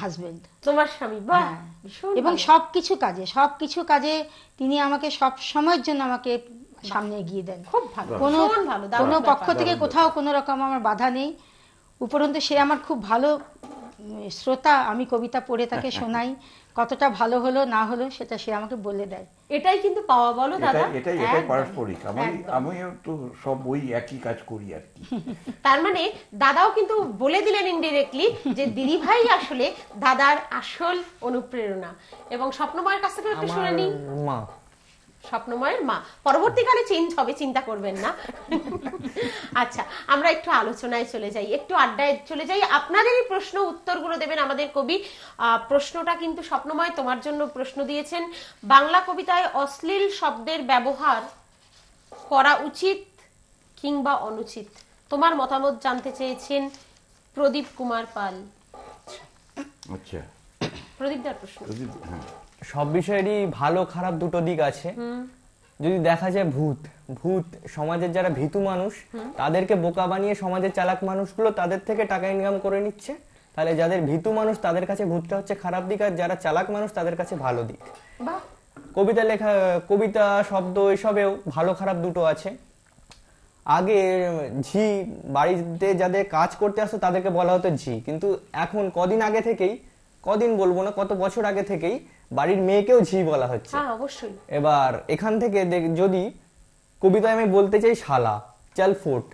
হাজবেন্ড তোমার স্বামী বাহ হ্যাঁ। এবং সবকিছু কাজে সবকিছু কাজে তিনি আমাকে সব সময়ের জন্য আমাকে সামনে এগিয়ে দেন খুব ভালো কোনো কোনো পক্ষ থেকে কোথাও কোনো রকম আমার বাধা নেই উপরন্তু সে আমার খুব ভালো শ্রোতা আমি কবিতা পড়ে তাকে শোনাই কতটা ভালো হলো না হলো সেটা সে আমাকে বলে দেয় এটাই কিন্তু পাওয়া বলো দাদা এটাই এটাই পারস্পরিক আমি আমিও তো সব ওই একই কাজ করি আর কি তার মানে দাদাও কিন্তু বলে দিলেন ইনডিরেক্টলি যে দিদি ভাই আসলে দাদার আসল অনুপ্রেরণা এবং স্বপ্নময়ের কাছ থেকে একটু শুনে নিই মা স্বপ্নময়ের মা পরবর্তীকালে চেঞ্জ হবে চিন্তা করবেন না আচ্ছা আমরা একটু আলোচনায় চলে যাই একটু আড্ডায় চলে যাই আপনাদেরই প্রশ্ন উত্তরগুলো দেবেন আমাদের কবি প্রশ্নটা কিন্তু স্বপ্নময় তোমার জন্য প্রশ্ন দিয়েছেন বাংলা কবিতায় অশ্লীল শব্দের ব্যবহার করা উচিত কিংবা অনুচিত তোমার মতামত জানতে চেয়েছেন প্রদীপ কুমার পাল আচ্ছা প্রদীপদার প্রশ্ন হ্যাঁ। সব বিষয়েরই ভালো খারাপ দুটো দিক আছে যদি দেখা যায় ভূত ভূত সমাজের যারা ভীতু মানুষ তাদেরকে বোকা বানিয়ে সমাজের চালাক মানুষগুলো তাদের থেকে টাকা ইনকাম করে নিচ্ছে তাহলে যাদের ভীতু মানুষ তাদের কাছে ভূতটা হচ্ছে খারাপ দিক আর যারা চালাক মানুষ তাদের কাছে ভালো দিক কবিতা লেখা কবিতা শব্দ এসবেও ভালো খারাপ দুটো আছে আগে ঝি বাড়িতে যাদের কাজ করতে আসতো তাদেরকে বলা হতো ঝি কিন্তু এখন কদিন আগে থেকেই কদিন বলবো না কত বছর আগে থেকেই বাড়ির মেয়েকেও ঝি বলা হচ্ছে হ্যাঁ অবশ্যই এবার এখান থেকে যদি কবিতায় আমি বলতে চাই শালা চাল ফোট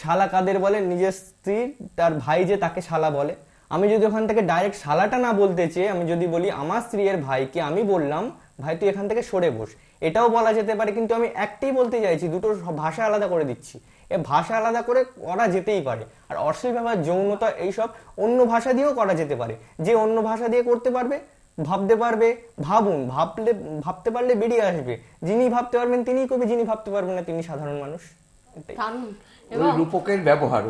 শালা কাদের বলে নিজের স্ত্রী তার ভাই যে তাকে শালা বলে আমি যদি ওখান থেকে ডাইরেক্ট শালাটা না বলতে চেয়ে আমি যদি বলি আমার স্ত্রীর ভাইকে আমি বললাম ভাই তুই এখান থেকে সরে বস এটাও বলা যেতে পারে কিন্তু আমি একটাই বলতে চাইছি দুটো ভাষা আলাদা করে দিচ্ছি এ ভাষা আলাদা করে করা যেতেই পারে আর অশ্লীল ব্যবহার যৌনতা এইসব অন্য ভাষা দিয়েও করা যেতে পারে যে অন্য ভাষা দিয়ে করতে পারবে ভাবতে পারবে ভাবুন ভাবলে ভাবতে পারলে বেরিয়ে আসবে যিনি ভাবতে পারবেন তিনি কবি যিনি ভাবতে পারবেন না তিনি সাধারণ মানুষ রূপকের ব্যবহার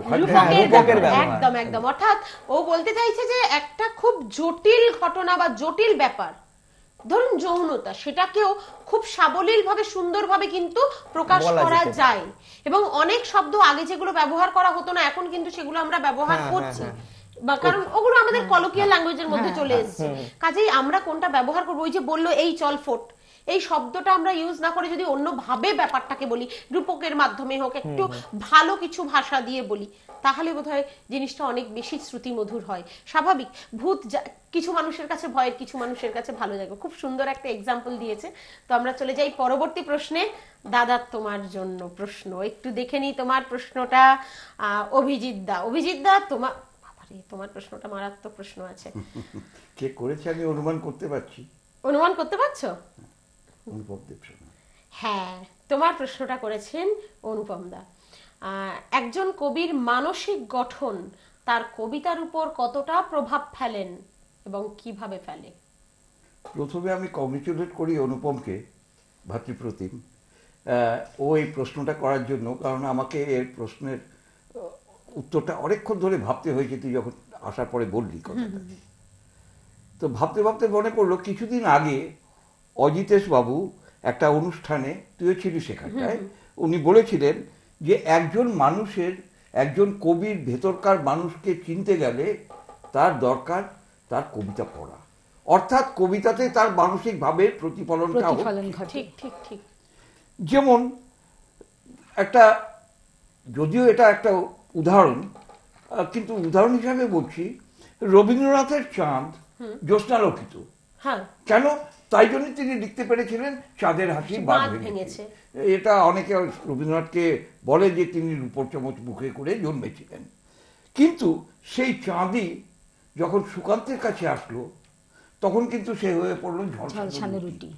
একদম একদম অর্থাৎ ও বলতে চাইছে যে একটা খুব জটিল ঘটনা বা জটিল ব্যাপার ধরুন যৌনতা সেটাকেও খুব সাবলীল ভাবে ভাবে কিন্তু প্রকাশ করা যায় এবং অনেক শব্দ আগে যেগুলো ব্যবহার করা হতো না এখন কিন্তু সেগুলো আমরা ব্যবহার হ্যাঁ, হ্যাঁ, করছি হ্যাঁ। বা কারণ ওগুলো আমাদের হ্যাঁ, কলোকিয়াল ল্যাঙ্গুয়েজের মধ্যে হ্যাঁ, চলে হ্যাঁ, এসেছে কাজেই আমরা কোনটা ব্যবহার করবো ওই যে বললো এই চল ফোট এই শব্দটা আমরা ইউজ না করে যদি ব্যাপারটাকে বলি রূপকের মাধ্যমে হোক একটু ভালো কিছু ভাষা দিয়ে বলি তাহলে বোধহয় জিনিসটা অনেক বেশি শ্রুতিমধুর হয় স্বাভাবিক ভূত কিছু মানুষের কাছে ভয়ের কিছু মানুষের কাছে ভালো জায়গা খুব সুন্দর একটা এক্সাম্পল দিয়েছে তো আমরা চলে যাই পরবর্তী প্রশ্নে দাদা তোমার জন্য প্রশ্ন একটু দেখে নিই তোমার প্রশ্নটা অভিজিৎ দা অভিজিৎ দা তোমার আরে তোমার প্রশ্নটা মারাত্মক প্রশ্ন আছে কে করেছে আমি অনুমান করতে পারছি অনুমান করতে পারছো হ্যাঁ, অনুপম দেব হ্যাঁ তোমার প্রশ্নটা করেছেন অনুপম দা একজন কবির মানসিক গঠন তার কবিতার উপর কতটা প্রভাব ফেলেন এবং কিভাবে ফেলে প্রথমে আমি কংগ্রেচুলেট করি অনুপমকে ভাতৃপ্রতিম ও এই প্রশ্নটা করার জন্য কারণ আমাকে এর প্রশ্নের উত্তরটা অনেকক্ষণ ধরে ভাবতে হয়েছে তুই যখন আসার পরে বললি কথাটা তো ভাবতে ভাবতে মনে পড়লো কিছুদিন আগে অজিতেশ বাবু একটা অনুষ্ঠানে তুইও ছিলি সেখানটায় উনি বলেছিলেন যে একজন মানুষের একজন কবির ভেতরকার মানুষকে চিনতে গেলে তার দরকার তার কবিতা পড়া অর্থাৎ কবিতাতে তার মানসিক ভাবের প্রতিফলনটা যেমন একটা যদিও এটা একটা উদাহরণ কিন্তু উদাহরণ হিসাবে বলছি রবীন্দ্রনাথের চাঁদ জ্যোৎস্নালোকিত হ্যাঁ। কেন তাই জন্য তিনি লিখতে পেরেছিলেন চাঁদের হাসি বাঁধ ভেঙেছে এটা অনেকে রবীন্দ্রনাথকে বলে যে তিনি রূপর চামচ মুখে করে জন্মেছিলেন কিন্তু সেই চাঁদই যখন সুকান্তের কাছে আসলো তখন কিন্তু সে হয়ে পড়লো ঝলসানো রুটি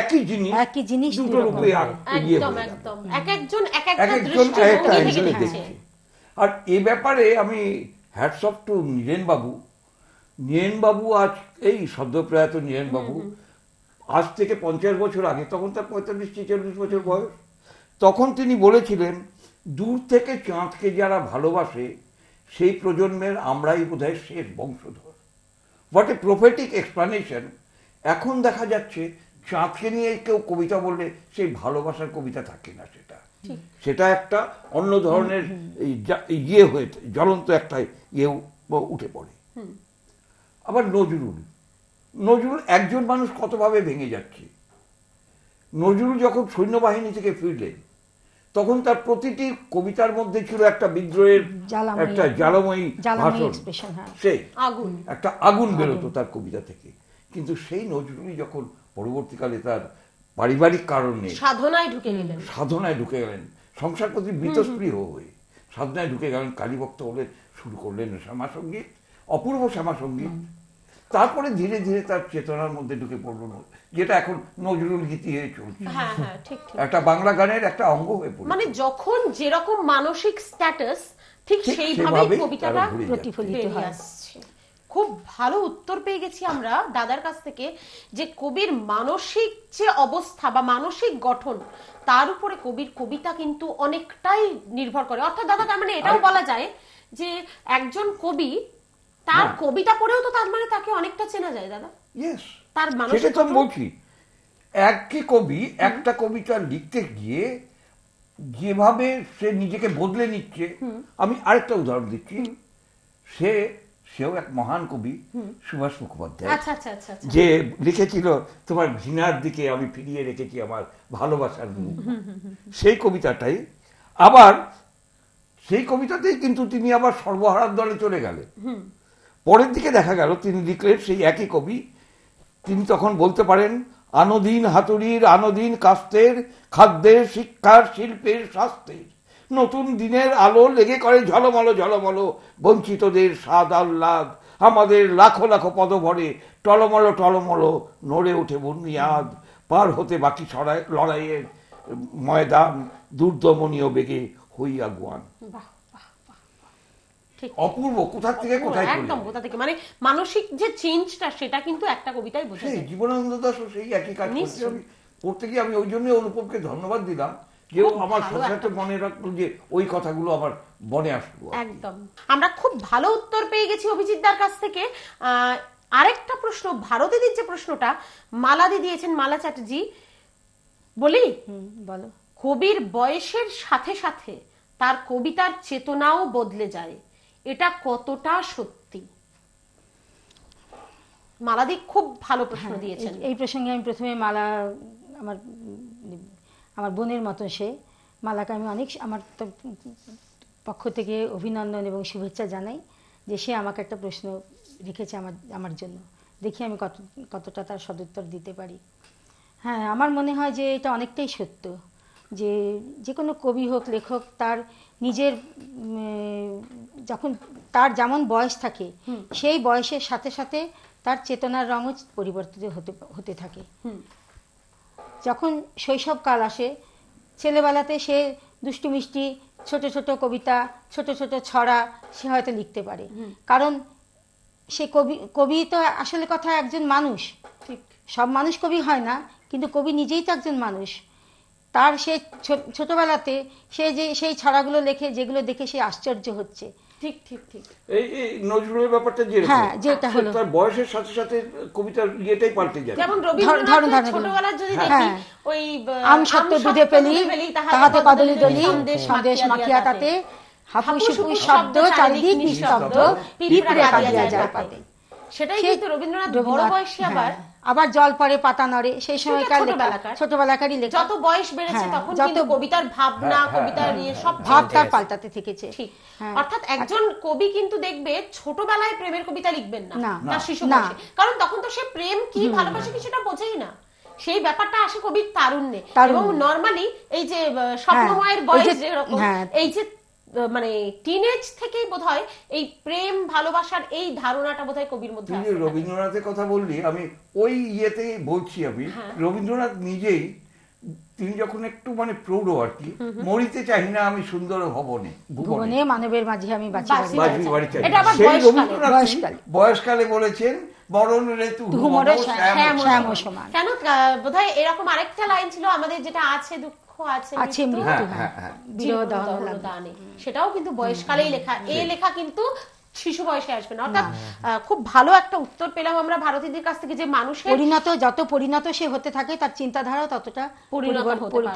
একই জিনিস একই জিনিস দুটো রূপে আর একদম একদম এক একজন এক একটা দৃষ্টি থেকে দেখছে আর এ ব্যাপারে আমি হ্যাটস অফ টু নীরেনবাবু নীরেনবাবু আজ এই সদ্যপ্রয়াত নীরেনবাবু আজ থেকে পঞ্চাশ বছর আগে তখন তার পঁয়তাল্লিশ ছেচল্লিশ বছর বয়স তখন তিনি বলেছিলেন দূর থেকে চাঁদকে যারা ভালোবাসে সেই প্রজন্মের আমরাই হয় শেষ বংশধর হোয়াট এ প্রোফেটিক এক্সপ্লানেশন এখন দেখা যাচ্ছে চাঁদকে নিয়ে কেউ কবিতা বললে সেই ভালোবাসার কবিতা থাকে না সে সেটা একটা অন্য ধরনের ইয়ে হয়ে জ্বলন্ত একটা ইয়ে উঠে পড়ে আবার নজরুল নজরুল একজন মানুষ কতভাবে ভেঙে যাচ্ছে নজরুল যখন সৈন্যবাহিনী থেকে ফিরলেন তখন তার প্রতিটি কবিতার মধ্যে ছিল একটা বিদ্রোহের একটা জ্বালাময়ী ভাষণ হ্যাঁ। সেই একটা আগুন বেরোতো তার কবিতা থেকে কিন্তু সেই নজরুলই যখন পরবর্তীকালে তার পারিবারিক কারণে সাধনায় ঢুকে গেলেন সাধনায় ঢুকে গেলেন সংসার প্রতি বীতস্প্রিয় হয়ে সাধনায় ঢুকে গেলেন কালীভক্ত হলে শুরু করলেন শ্যামা সঙ্গীত অপূর্ব শ্যামা সঙ্গীত তারপরে ধীরে ধীরে তার চেতনার মধ্যে ঢুকে পড়লো যেটা এখন নজরুল গীতি হয়ে চলছে হ্যাঁ, হ্যাঁ, একটা বাংলা গানের একটা অঙ্গ হয়ে পড়ল মানে যখন যেরকম মানসিক স্ট্যাটাস ঠিক সেইভাবে কবিতাটা প্রতিফলিত হয় খুব ভালো উত্তর পেয়ে গেছি আমরা দাদার কাছ থেকে যে কবির মানসিক যে অবস্থা বা মানসিক গঠন তার উপরে কবির কবিতা কিন্তু অনেকটাই নির্ভর করে অর্থাৎ দাদা তার মানে এটাও বলা যায় যে একজন কবি তার হ্যাঁ। কবিতা পড়েও তো তার মানে তাকে অনেকটা চেনা যায় দাদা তার মানসিক বলছি একই কবি একটা কবিতা লিখতে গিয়ে যেভাবে সে নিজেকে বদলে নিচ্ছে আমি আরেকটা উদাহরণ দিচ্ছি সে সেও এক মহান কবি সুভাষ মুখোপাধ্যায় আচ্ছা, আচ্ছা, আচ্ছা, যে লিখেছিল তোমার ঘৃণার দিকে আমি ফিরিয়ে রেখেছি আমার ভালোবাসার মুখ সেই কবিতাটাই আবার সেই কবিতাতেই কিন্তু তিনি আবার সর্বহারার দলে চলে গেলেন পরের দিকে দেখা গেল তিনি লিখলেন সেই একই কবি তিনি তখন বলতে পারেন আনদিন হাতুড়ির আনদিন কাস্তের খাদ্যের শিক্ষার শিল্পের স্বাস্থ্যের নতুন দিনের আলো লেগে করে ঝলমলো ঝলমলো বঞ্চিতদের স্বাদ আহ্লাদ আমাদের লাখো লাখো ভরে টলমলো টলমলো নড়ে ওঠে বন্যাদ পার হতে বাকি সরাই লড়াইয়ের ময়দান দুর্দমনীয় বেগে হইয়া গোয়ান অপূর্ব কোথা থেকে কোথায় একদম কোথা থেকে মানে মানসিক যে চেঞ্জটা সেটা কিন্তু একটা কবিতায় বোঝা যায় জীবনানন্দ সেই একই কাজ করতে আমি গিয়ে আমি ওই জন্য অনুপমকে ধন্যবাদ দিলাম কেউ আমার সাথে মনে রাখলো যে ওই কথাগুলো আমার মনে আসলো একদম আমরা খুব ভালো উত্তর পেয়ে গেছি কাছ থেকে আরেকটা প্রশ্ন প্রশ্নটা মালা দি দিয়েছেন মালা চ্যাটার্জি বলি বলো কবির বয়সের সাথে সাথে তার কবিতার চেতনাও বদলে যায় এটা কতটা সত্যি মালাদি খুব ভালো প্রশ্ন হ্যাঁ, দিয়েছেন এই প্রসঙ্গে আমি প্রথমে মালা আমার আমার বোনের মতন সে মালাকে আমি অনেক আমার পক্ষ থেকে অভিনন্দন এবং শুভেচ্ছা জানাই যে সে আমাকে একটা প্রশ্ন রেখেছে আমার আমার জন্য দেখি আমি কত কতটা তার সদুত্তর দিতে পারি হ্যাঁ আমার মনে হয় যে এটা অনেকটাই সত্য যে যে কোনো কবি হোক লেখক তার নিজের যখন তার যেমন বয়স থাকে সেই বয়সের সাথে সাথে তার চেতনার রঙও পরিবর্তিত হতে হতে থাকে যখন শৈশবকাল আসে ছেলেবেলাতে সে দুষ্টু মিষ্টি ছোট ছোট কবিতা ছোট ছোট ছড়া সে হয়তো লিখতে পারে কারণ সে কবি কবি তো আসলে কথা একজন মানুষ সব মানুষ কবি হয় না কিন্তু কবি নিজেই তো একজন মানুষ তার সে ছোটবেলাতে সে যে সেই ছড়াগুলো লেখে যেগুলো দেখে সে আশ্চর্য হচ্ছে ঠিক ঠিক ঠিক এই এই নজরুলের ব্যাপারটা যে হ্যাঁ যেটা হলো তার বয়সের সাথে সাথে কবিতার ইয়েটাই পাল্টে যায় যেমন রবীন্দ্রনাথ ছোটবেলার যদি হ্যাঁ। দেখি ওই আম সত্য দুধে পেলি তাহাতে দলি সন্দেশ মাখিয়া তাতে শব্দ চারিদিক নিঃশব্দ কাঁদিয়া যায় পাতে সেটাই কিন্তু রবীন্দ্রনাথ বড় বয়সে হ্যাঁ। আবার আবার জল পরে পাতা নড়ে সেই সময়কার লেখা ছোটবেলাকারই লেখা যত বয়স বেড়েছে হ্যাঁ, তখন কিন্তু কবিতার ভাবনা হ্যাঁ, হ্যাঁ, কবিতার নিয়ে সব ভাব তার পাল্টাতে থেকেছে অর্থাৎ একজন কবি কিন্তু দেখবে ছোটবেলায় প্রেমের কবিতা লিখবেন না তার শিশু বয়সে কারণ তখন তো সে প্রেম কি ভালোবাসে কি সেটা বোঝেই না সেই ব্যাপারটা আসে কবির তারুণ্যে এবং নর্মালি এই যে স্বপ্নময়ের বয়স যেরকম এই যে মানে টিনেজ থেকে বোধ হয় এই প্রেম ভালোবাসার এই ধারণাটা বোধ হয় কবির মধ্যে রবীন্দ্রনাথের কথা বললি আমি ওই ইয়েতেই বলছি আমি হ্যাঁ। রবীন্দ্রনাথ নিজেই তিনি যখন একটু মানে প্রৌঢ় আর কি মরিতে চাই না আমি সুন্দর ভবনে ভুবনে মানবের মাঝে আমি বাঁচি বাড়ি চাই সেই রবীন্দ্রনাথ বয়সকালে বলেছেন বরণ ঋতু কেন বোধহয় এরকম আরেকটা লাইন ছিল আমাদের যেটা আছে দুঃখ আছে হ্যাঁ, হ্যাঁ, হ্যাঁ, সেটাও কিন্তু বয়সকালেই লেখা এই লেখা কিন্তু শিশু বয়সে আসবে না অর্থাৎ খুব ভালো একটা উত্তর পেলাম আমরা ভারতীদের কাছ থেকে যে মানুষের পরিণত যত পরিণত সে হতে থাকে তার চিন্তাধারা ততটা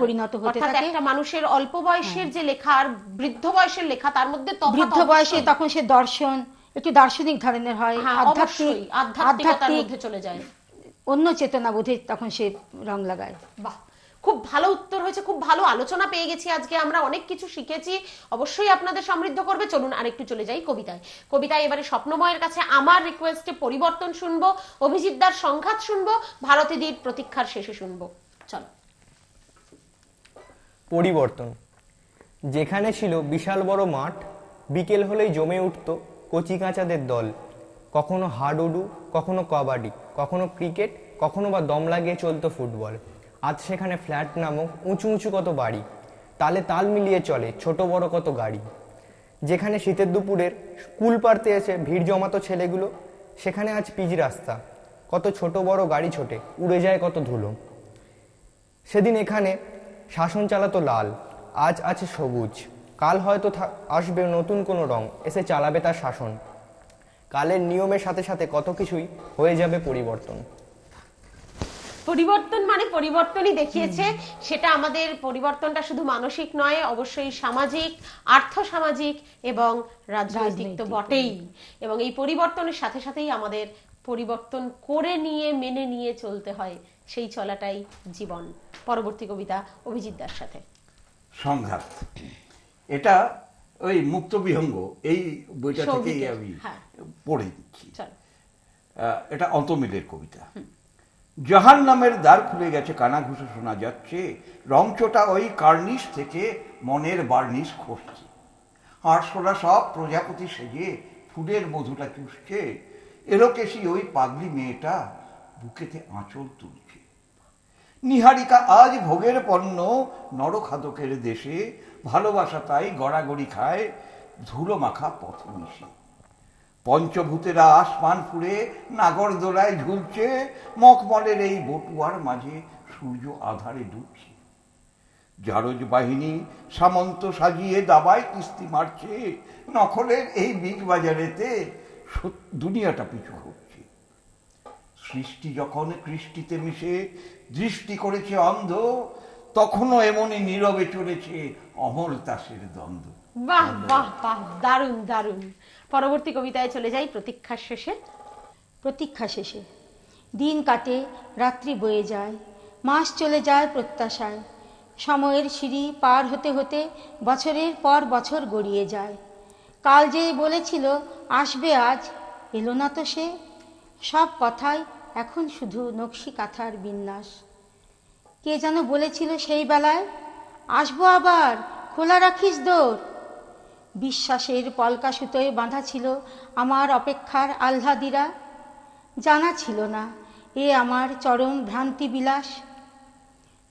পরিণত হতে থাকে একটা মানুষের অল্প বয়সের যে লেখা আর বৃদ্ধ বয়সের লেখা তার মধ্যে বৃদ্ধ বয়সে তখন সে দর্শন একটু দার্শনিক ধরনের হয় আধ্যাত্মিক আধ্যাত্মিকতার মধ্যে চলে যায় অন্য চেতনা বোধে তখন সে রং লাগায় বাহ খুব ভালো উত্তর হয়েছে খুব ভালো আলোচনা পেয়ে গেছি আজকে আমরা অনেক কিছু শিখেছি অবশ্যই আপনাদের সমৃদ্ধ করবে চলুন আরেকটু চলে যাই কবিতায় কবিতায় এবারে স্বপ্নময়ের কাছে আমার রিকোয়েস্টে পরিবর্তন শুনবো অভিজিৎদার সংঘাত শুনবো ভারতীদের প্রতীক্ষার শেষে শুনবো চলো পরিবর্তন যেখানে ছিল বিশাল বড় মাঠ বিকেল হলেই জমে উঠত কচি কাঁচাদের দল কখনো হাডুডু কখনো কবাডি কখনো ক্রিকেট কখনো বা দম লাগিয়ে চলতো ফুটবল আজ সেখানে ফ্ল্যাট নামক উঁচু উঁচু কত বাড়ি তালে তাল মিলিয়ে চলে ছোট বড় কত গাড়ি যেখানে শীতের দুপুরের স্কুল পারতে এসে ভিড় জমাতো ছেলেগুলো সেখানে আজ পিজি রাস্তা কত ছোট বড় গাড়ি ছোটে উড়ে যায় কত ধুলো সেদিন এখানে শাসন চালাতো লাল আজ আছে সবুজ কাল হয়তো আসবে নতুন কোনো রং এসে চালাবে তার শাসন কালের নিয়মের সাথে সাথে কত কিছুই হয়ে যাবে পরিবর্তন পরিবর্তন মানে পরিবর্তনই দেখিয়েছে সেটা আমাদের পরিবর্তনটা শুধু মানসিক নয় অবশ্যই সামাজিক আর্থ সামাজিক এবং রাজনৈতিক তো বটেই এবং এই পরিবর্তনের সাথে সাথেই আমাদের পরিবর্তন করে নিয়ে মেনে নিয়ে চলতে হয় সেই চলাটাই জীবন পরবর্তী কবিতা অভিজিৎ দার সাথে সংঘাত এটা ওই মুক্ত বিহঙ্গ এই বইটা থেকেই আমি হ্যাঁ। পড়ে দিচ্ছি এটা অন্তমিলের কবিতা জাহান নামের দ্বার খুলে গেছে কানা ঘুষে শোনা যাচ্ছে রংচটা ওই কার্নিশ থেকে মনের বার্নিশ খসছে আরশোলা সব প্রজাপতি সেজে ফুলের মধুটা চুষছে এরকেশি ওই পাগলি মেয়েটা বুকেতে আঁচল তুলছে নিহারিকা আজ ভোগের পণ্য নরখাদকের দেশে ভালোবাসা তাই গড়াগড়ি খায় ধুলো মাখা পথ মিশে পঞ্চভূতেরা আসমান ফুড়ে নাগরদোলায় ঝুলছে মকমলের এই বটুয়ার মাঝে সূর্য আধারে ডুবছে জারজ বাহিনী সামন্ত সাজিয়ে দাবায় কিস্তি মারছে নখলের এই বিগ বাজারেতে দুনিয়াটা পিছু হচ্ছে সৃষ্টি যখন কৃষ্টিতে মিশে দৃষ্টি করেছে অন্ধ তখনও এমনই নীরবে চলেছে অমর দ্বন্দ্ব বাহ বাহ বাহ দারুণ দারুণ পরবর্তী কবিতায় চলে যাই প্রতীক্ষা শেষে প্রতীক্ষা শেষে দিন কাটে রাত্রি বয়ে যায় মাস চলে যায় প্রত্যাশায় সময়ের সিঁড়ি পার হতে হতে বছরের পর বছর গড়িয়ে যায় কাল যে বলেছিল আসবে আজ এলো না তো সে সব কথাই এখন শুধু নকশি কাঁথার বিন্যাস কে যেন বলেছিল সেই বেলায় আসবো আবার খোলা রাখিস দৌড় বিশ্বাসের পলকা সুতোয় বাঁধা ছিল আমার অপেক্ষার আহ্লাদিরা জানা ছিল না এ আমার চরম ভ্রান্তি বিলাস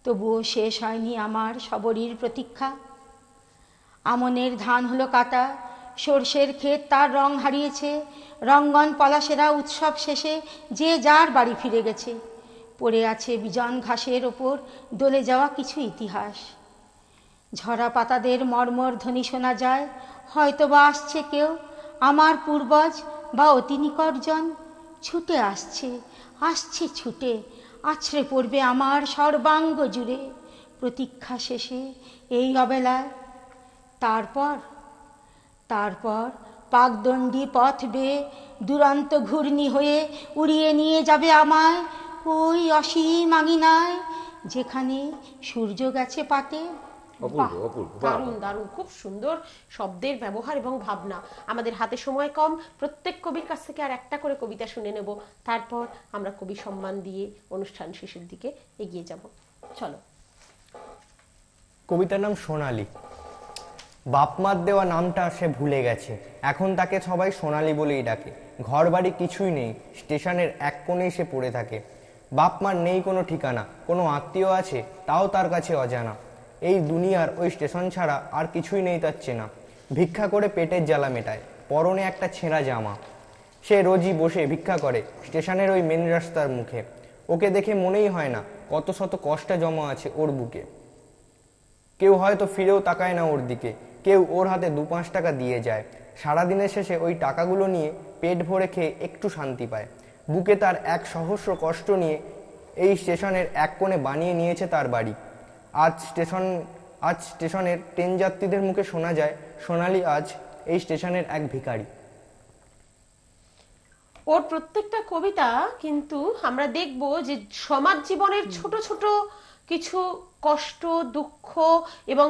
তবুও শেষ হয়নি আমার সবরীর প্রতীক্ষা আমনের ধান হলো কাটা সর্ষের ক্ষেত তার রং হারিয়েছে রঙ্গন পলাশেরা উৎসব শেষে যে যার বাড়ি ফিরে গেছে পড়ে আছে বিজন ঘাসের ওপর দলে যাওয়া কিছু ইতিহাস ঝরা পাতাদের মর্মর ধ্বনি শোনা যায় হয়তো বা আসছে কেউ আমার পূর্বজ বা অতি নিকটজন ছুটে আসছে আসছে ছুটে আছড়ে পড়বে আমার সর্বাঙ্গ জুড়ে প্রতীক্ষা শেষে এই অবেলায় তারপর তারপর পাকদণ্ডি পথ বেয়ে দুরান্ত ঘূর্ণি হয়ে উড়িয়ে নিয়ে যাবে আমায় ওই অসীম আঙিনায় যেখানে সূর্য গেছে পাতে দারুণ দারুণ খুব সুন্দর শব্দের ব্যবহার এবং ভাবনা আমাদের হাতে সময় কম প্রত্যেক কবির কাছ থেকে আর একটা করে কবিতা শুনে নেব তারপর আমরা কবি সম্মান দিয়ে অনুষ্ঠান শেষের দিকে এগিয়ে যাব চলো কবিতার নাম সোনালি বাপমার দেওয়া নামটা সে ভুলে গেছে এখন তাকে সবাই সোনালি বলেই ডাকে ঘর বাড়ি কিছুই নেই স্টেশনের এক কোণেই সে পড়ে থাকে বাপমার নেই কোনো ঠিকানা কোনো আত্মীয় আছে তাও তার কাছে অজানা এই দুনিয়ার ওই স্টেশন ছাড়া আর কিছুই নেই তার চেনা ভিক্ষা করে পেটের জ্বালা মেটায় পরনে একটা ছেঁড়া জামা সে রোজই বসে ভিক্ষা করে স্টেশনের ওই মেন রাস্তার মুখে ওকে দেখে মনেই হয় না কত শত কষ্ট জমা আছে ওর বুকে কেউ হয়তো ফিরেও তাকায় না ওর দিকে কেউ ওর হাতে দু পাঁচ টাকা দিয়ে যায় সারাদিনের শেষে ওই টাকাগুলো নিয়ে পেট ভরে খেয়ে একটু শান্তি পায় বুকে তার এক সহস্র কষ্ট নিয়ে এই স্টেশনের এক কোণে বানিয়ে নিয়েছে তার বাড়ি আজ স্টেশন আজ স্টেশনের ট্রেন যাত্রীদের মুখে শোনা যায় সোনালি আজ এই স্টেশনের এক ভিখারি ওর প্রত্যেকটা কবিতা কিন্তু আমরা দেখব যে সমাজ জীবনের ছোট ছোট কিছু কষ্ট দুঃখ এবং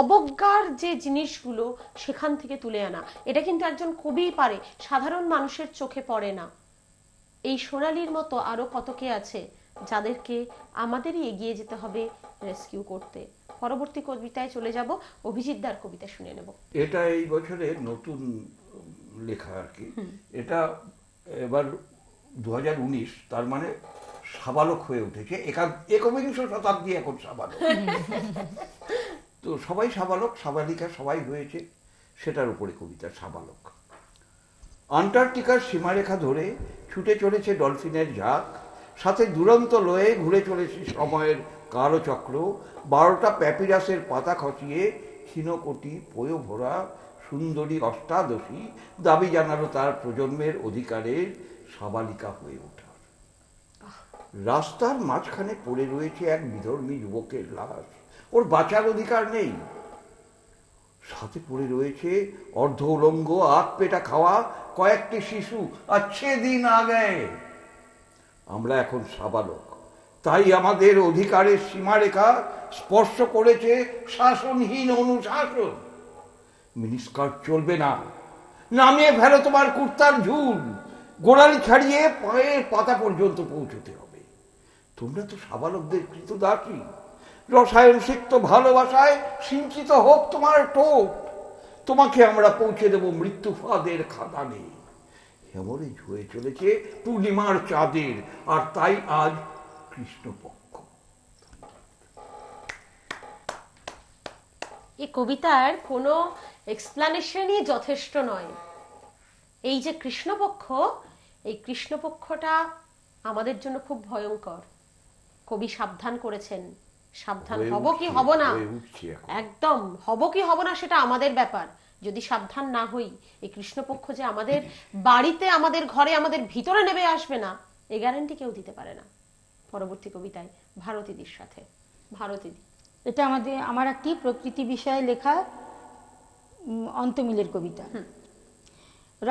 অবজ্ঞার যে জিনিসগুলো সেখান থেকে তুলে আনা এটা কিন্তু একজন কবি পারে সাধারণ মানুষের চোখে পড়ে না এই সোনালির মতো আরো কত কে আছে যাদেরকে আমাদেরই এগিয়ে যেতে হবে রেস্কিউ করতে পরবর্তী কবিতায় চলে যাব অভিজিৎ দার কবিতা শুনে নেব এটা এই বছরে নতুন লেখা আর কি এটা এবার দু তার মানে সাবালক হয়ে উঠেছে একবিংশ শতাব্দী এখন সাবালক তো সবাই সাবালক সাবালিকা সবাই হয়েছে সেটার উপরে কবিতা সাবালক আন্টার্কটিকার সীমারেখা ধরে ছুটে চলেছে ডলফিনের ঝাঁক সাথে দুরন্ত লয়ে ঘুরে চলেছে সময়ের কালো চক্র বারোটা প্যাপিরাসের পাতা খসিয়ে ক্ষীণকোটি পয় ভরা সুন্দরী অষ্টাদশী দাবি জানালো তার প্রজন্মের অধিকারের সাবালিকা হয়ে ওঠার রাস্তার মাঝখানে পড়ে রয়েছে এক বিধর্মী যুবকের লাশ ওর বাঁচার অধিকার নেই সাথে পড়ে রয়েছে অর্ধ উলঙ্গ আত পেটা খাওয়া কয়েকটি শিশু আচ্ছে দিন আগে আমরা এখন সাবালক তাই আমাদের অধিকারের সীমারেখা স্পর্শ করেছে শাসনহীন অনুশাসন মিনিস্কার চলবে না নামিয়ে ফেলো তোমার কুর্তার ঝুল গোড়াল ছাড়িয়ে পায়ের পাতা পর্যন্ত পৌঁছতে হবে তোমরা তো সাবালকদের কৃত কৃতদাসী রসায়ন সিক্ত ভালোবাসায় সিঞ্চিত হোক তোমার টোপ তোমাকে আমরা পৌঁছে দেব মৃত্যু ফাঁদের খাদানে হেমরেজ ছুঁয়ে চলেছে পূর্ণিমার চাঁদের আর তাই আজ কৃষ্ণপক্ষ কবিতার কোনো এক্সপ্লানেশনই যথেষ্ট নয় এই যে কৃষ্ণপক্ষ এই কৃষ্ণপক্ষটা আমাদের জন্য খুব ভয়ঙ্কর কবি সাবধান করেছেন সাবধান হব কি হব না একদম হব কি হব না সেটা আমাদের ব্যাপার যদি সাবধান না হই এই কৃষ্ণপক্ষ যে আমাদের বাড়িতে আমাদের ঘরে আমাদের ভিতরে নেবে আসবে না এ গ্যারান্টি কেউ দিতে পারে না পরবর্তী কবিতায় ভারতীদের সাথে ভারতীদি এটা আমাদের আমার একটি প্রকৃতি বিষয়ে লেখা অন্তমিলের কবিতা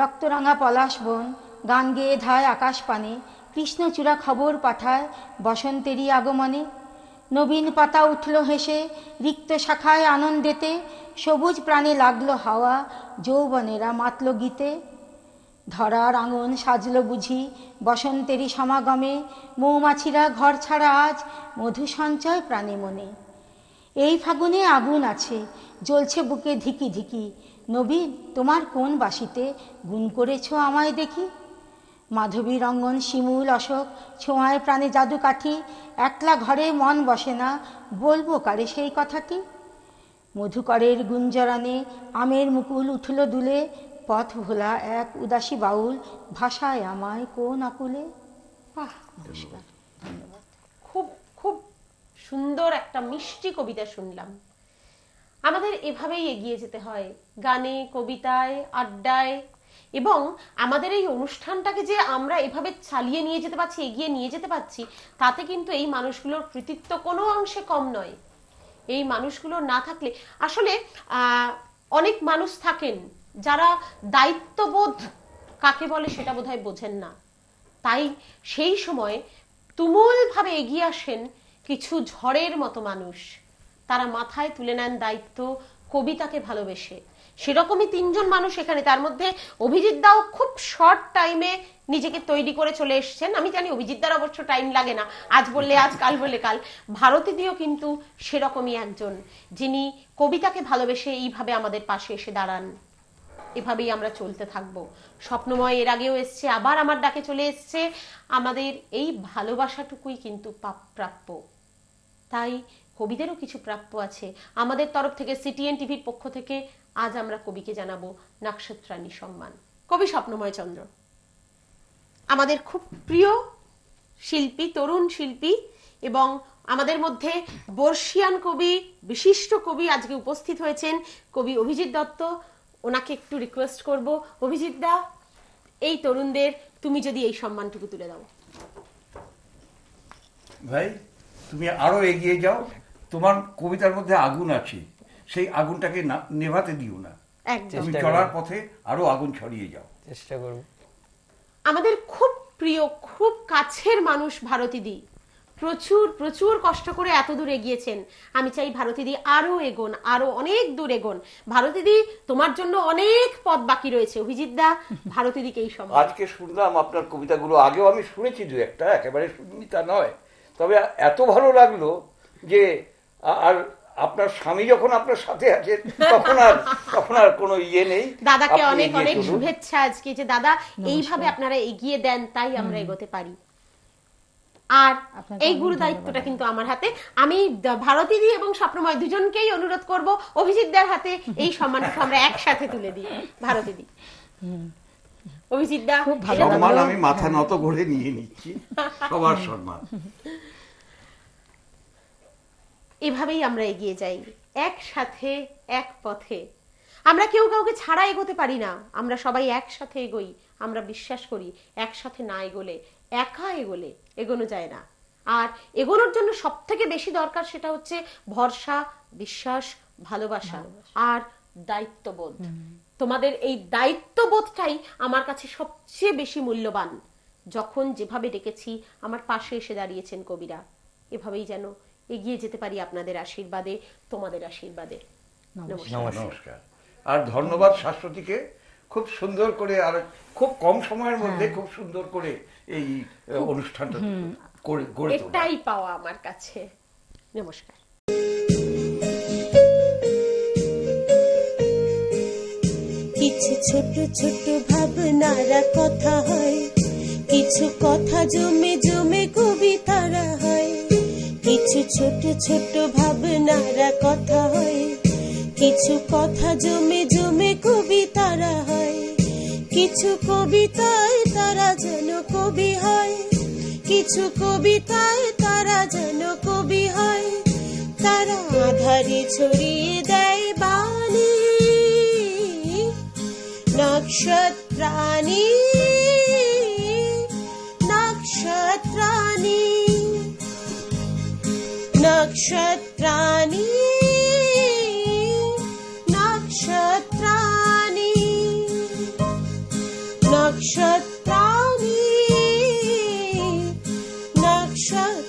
রক্তরাঙা পলাশ বন গান গেয়ে ধায় আকাশ পানে কৃষ্ণচূড়া খবর পাঠায় বসন্তেরই আগমনে নবীন পাতা উঠল হেসে রিক্ত শাখায় আনন্দেতে সবুজ প্রাণে লাগলো হাওয়া যৌবনেরা মাতল গীতে ধরার আঙন সাজলো বুঝি বসন্তেরই সমাগমে মৌমাছিরা ঘর ছাড়া আজ মধু সঞ্চয় প্রাণে মনে এই ফাগুনে আগুন আছে জ্বলছে বুকে ধিকি ধিকি নবীন তোমার কোন বাসিতে গুণ করেছ আমায় দেখি মাধবী রঙ্গন শিমুল অশোক ছোঁয়ায় প্রাণে জাদুকাঠি একলা ঘরে মন বসে না বলবো কারে সেই কথাটি মধুকরের গুঞ্জরানে আমের মুকুল উঠল দুলে পথ ভোলা এক উদাসী বাউল ভাষায় আমায় কোন আকুলে খুব খুব সুন্দর একটা মিষ্টি কবিতা শুনলাম আমাদের এভাবেই এগিয়ে যেতে হয় গানে কবিতায় আড্ডায় এবং আমাদের এই অনুষ্ঠানটাকে যে আমরা এভাবে চালিয়ে নিয়ে যেতে পারছি এগিয়ে নিয়ে যেতে পারছি তাতে কিন্তু এই মানুষগুলোর কৃতিত্ব কোনো অংশে কম নয় এই মানুষগুলো না থাকলে আসলে অনেক মানুষ থাকেন যারা দায়িত্ববোধ কাকে বলে সেটা হয় বোঝেন না তাই সেই সময় তুমুলভাবে এগিয়ে আসেন কিছু ঝড়ের মতো মানুষ তারা মাথায় তুলে নেন দায়িত্ব কবিতাকে ভালোবেসে সেরকমই তিনজন মানুষ এখানে তার মধ্যে অভিজিৎ দাও খুব শর্ট টাইমে নিজেকে তৈরি করে চলে এসছেন আমি জানি অভিজিৎ দার অবশ্য টাইম লাগে না আজ বললে আজ কাল বললে কাল ভারতীয় কিন্তু সেরকমই একজন যিনি কবিতাকে ভালোবেসে এইভাবে আমাদের পাশে এসে দাঁড়ান এভাবেই আমরা চলতে থাকব স্বপ্নময় এর আগেও এসছে আবার আমার ডাকে চলে এসছে আমাদের এই ভালোবাসাটুকুই কিন্তু প্রাপ্য তাই কবিদেরও কিছু প্রাপ্য আছে আমাদের তরফ থেকে সিটিএন টিভির পক্ষ থেকে আজ আমরা কবিকে জানাবো নক্ষত্রাণী সম্মান কবি স্বপ্নময় চন্দ্র আমাদের খুব প্রিয় শিল্পী তরুণ শিল্পী এবং আমাদের মধ্যে বর্ষিয়ান কবি বিশিষ্ট কবি আজকে উপস্থিত হয়েছেন কবি অভিজিৎ দত্ত ওনাকে একটু রিকোয়েস্ট করব অভিজিৎ দা এই তরুণদের তুমি যদি এই সম্মানটুকু তুলে দাও ভাই তুমি আরো এগিয়ে যাও তোমার কবিতার মধ্যে আগুন আছে সেই আগুনটাকে নেভাতে দিও না তুমি চলার পথে আরো আগুন ছড়িয়ে যাও চেষ্টা করব আমাদের খুব প্রিয় খুব কাছের মানুষ ভারতীদি প্রচুর প্রচুর কষ্ট করে এত দূর এগিয়েছেন আমি চাই ভারতীদি আরো এগোন আরো অনেক দূর এগোন ভারতীদি তোমার জন্য অনেক পথ বাকি রয়েছে অভিজিৎ দা ভারতীদিকে এই সময় আজকে শুনলাম আপনার কবিতাগুলো আগেও আমি শুনেছি দু একটা একেবারে শুনিনি তা নয় তবে এত ভালো লাগলো যে আর আপনার স্বামী যখন আপনার সাথে আছে তখন আর তখন আর কোনো ইয়ে নেই দাদাকে অনেক অনেক শুভেচ্ছা আজকে যে দাদা এইভাবে আপনারা এগিয়ে দেন তাই আমরা এগোতে পারি আর এই গুরু দায়িত্বটা কিন্তু আমার হাতে আমি ভারতীদি এবং স্বপ্নময় দুজনকেই অনুরোধ করব অভিজিৎদের হাতে এই সম্মানটা আমরা একসাথে তুলে দিই ভারতীদি অভিজিৎদা খুব ভালো সম্মান আমি মাথা নত করে নিয়ে নিচ্ছি সবার সম্মান এভাবেই আমরা এগিয়ে যাই একসাথে এক পথে আমরা কেউ কাউকে ছাড়া এগোতে পারি না আমরা সবাই একসাথে এগোই আমরা বিশ্বাস করি একসাথে না এগোলে একা এগোলে এগোনো যায় না আর এগোনোর জন্য সব থেকে বেশি দরকার সেটা হচ্ছে ভরসা বিশ্বাস ভালোবাসা আর দায়িত্ববোধ তোমাদের এই দায়িত্ববোধটাই আমার কাছে সবচেয়ে বেশি মূল্যবান যখন যেভাবে ডেকেছি আমার পাশে এসে দাঁড়িয়েছেন কবিরা এভাবেই যেন এগিয়ে যেতে পারি আপনাদের আশীর্বাদে তোমাদের আশীর্বাদে নমস্কার আর ধন্যবাদ শাশ্বতীকে খুব সুন্দর করে আর খুব কম সময়ের হ্যাঁ। মধ্যে খুব সুন্দর করে এই অনুষ্ঠানটা করে গড়ে এটাই পাওয়া আমার কাছে নমস্কার কিছু ছোট ছোট ভাবনারা কথা হয় কিছু কথা জমে জমে কবিতারা হয় কিছু ছোট ছোট ভাবনারা কথা হয় কিছু কথা জমে জমে কবিতারা হয় কিছু কবিতায় তারা যেন কবি হয় কিছু কবিতায় তারা যেন কবি হয় তারা আধারে ছড়িয়ে দেয় বাণী নক্ষত প্রাণী নক্ষত্রাণী नक्षत्राणि नक्षत्राणि नक्षत्राणि नक्षत्र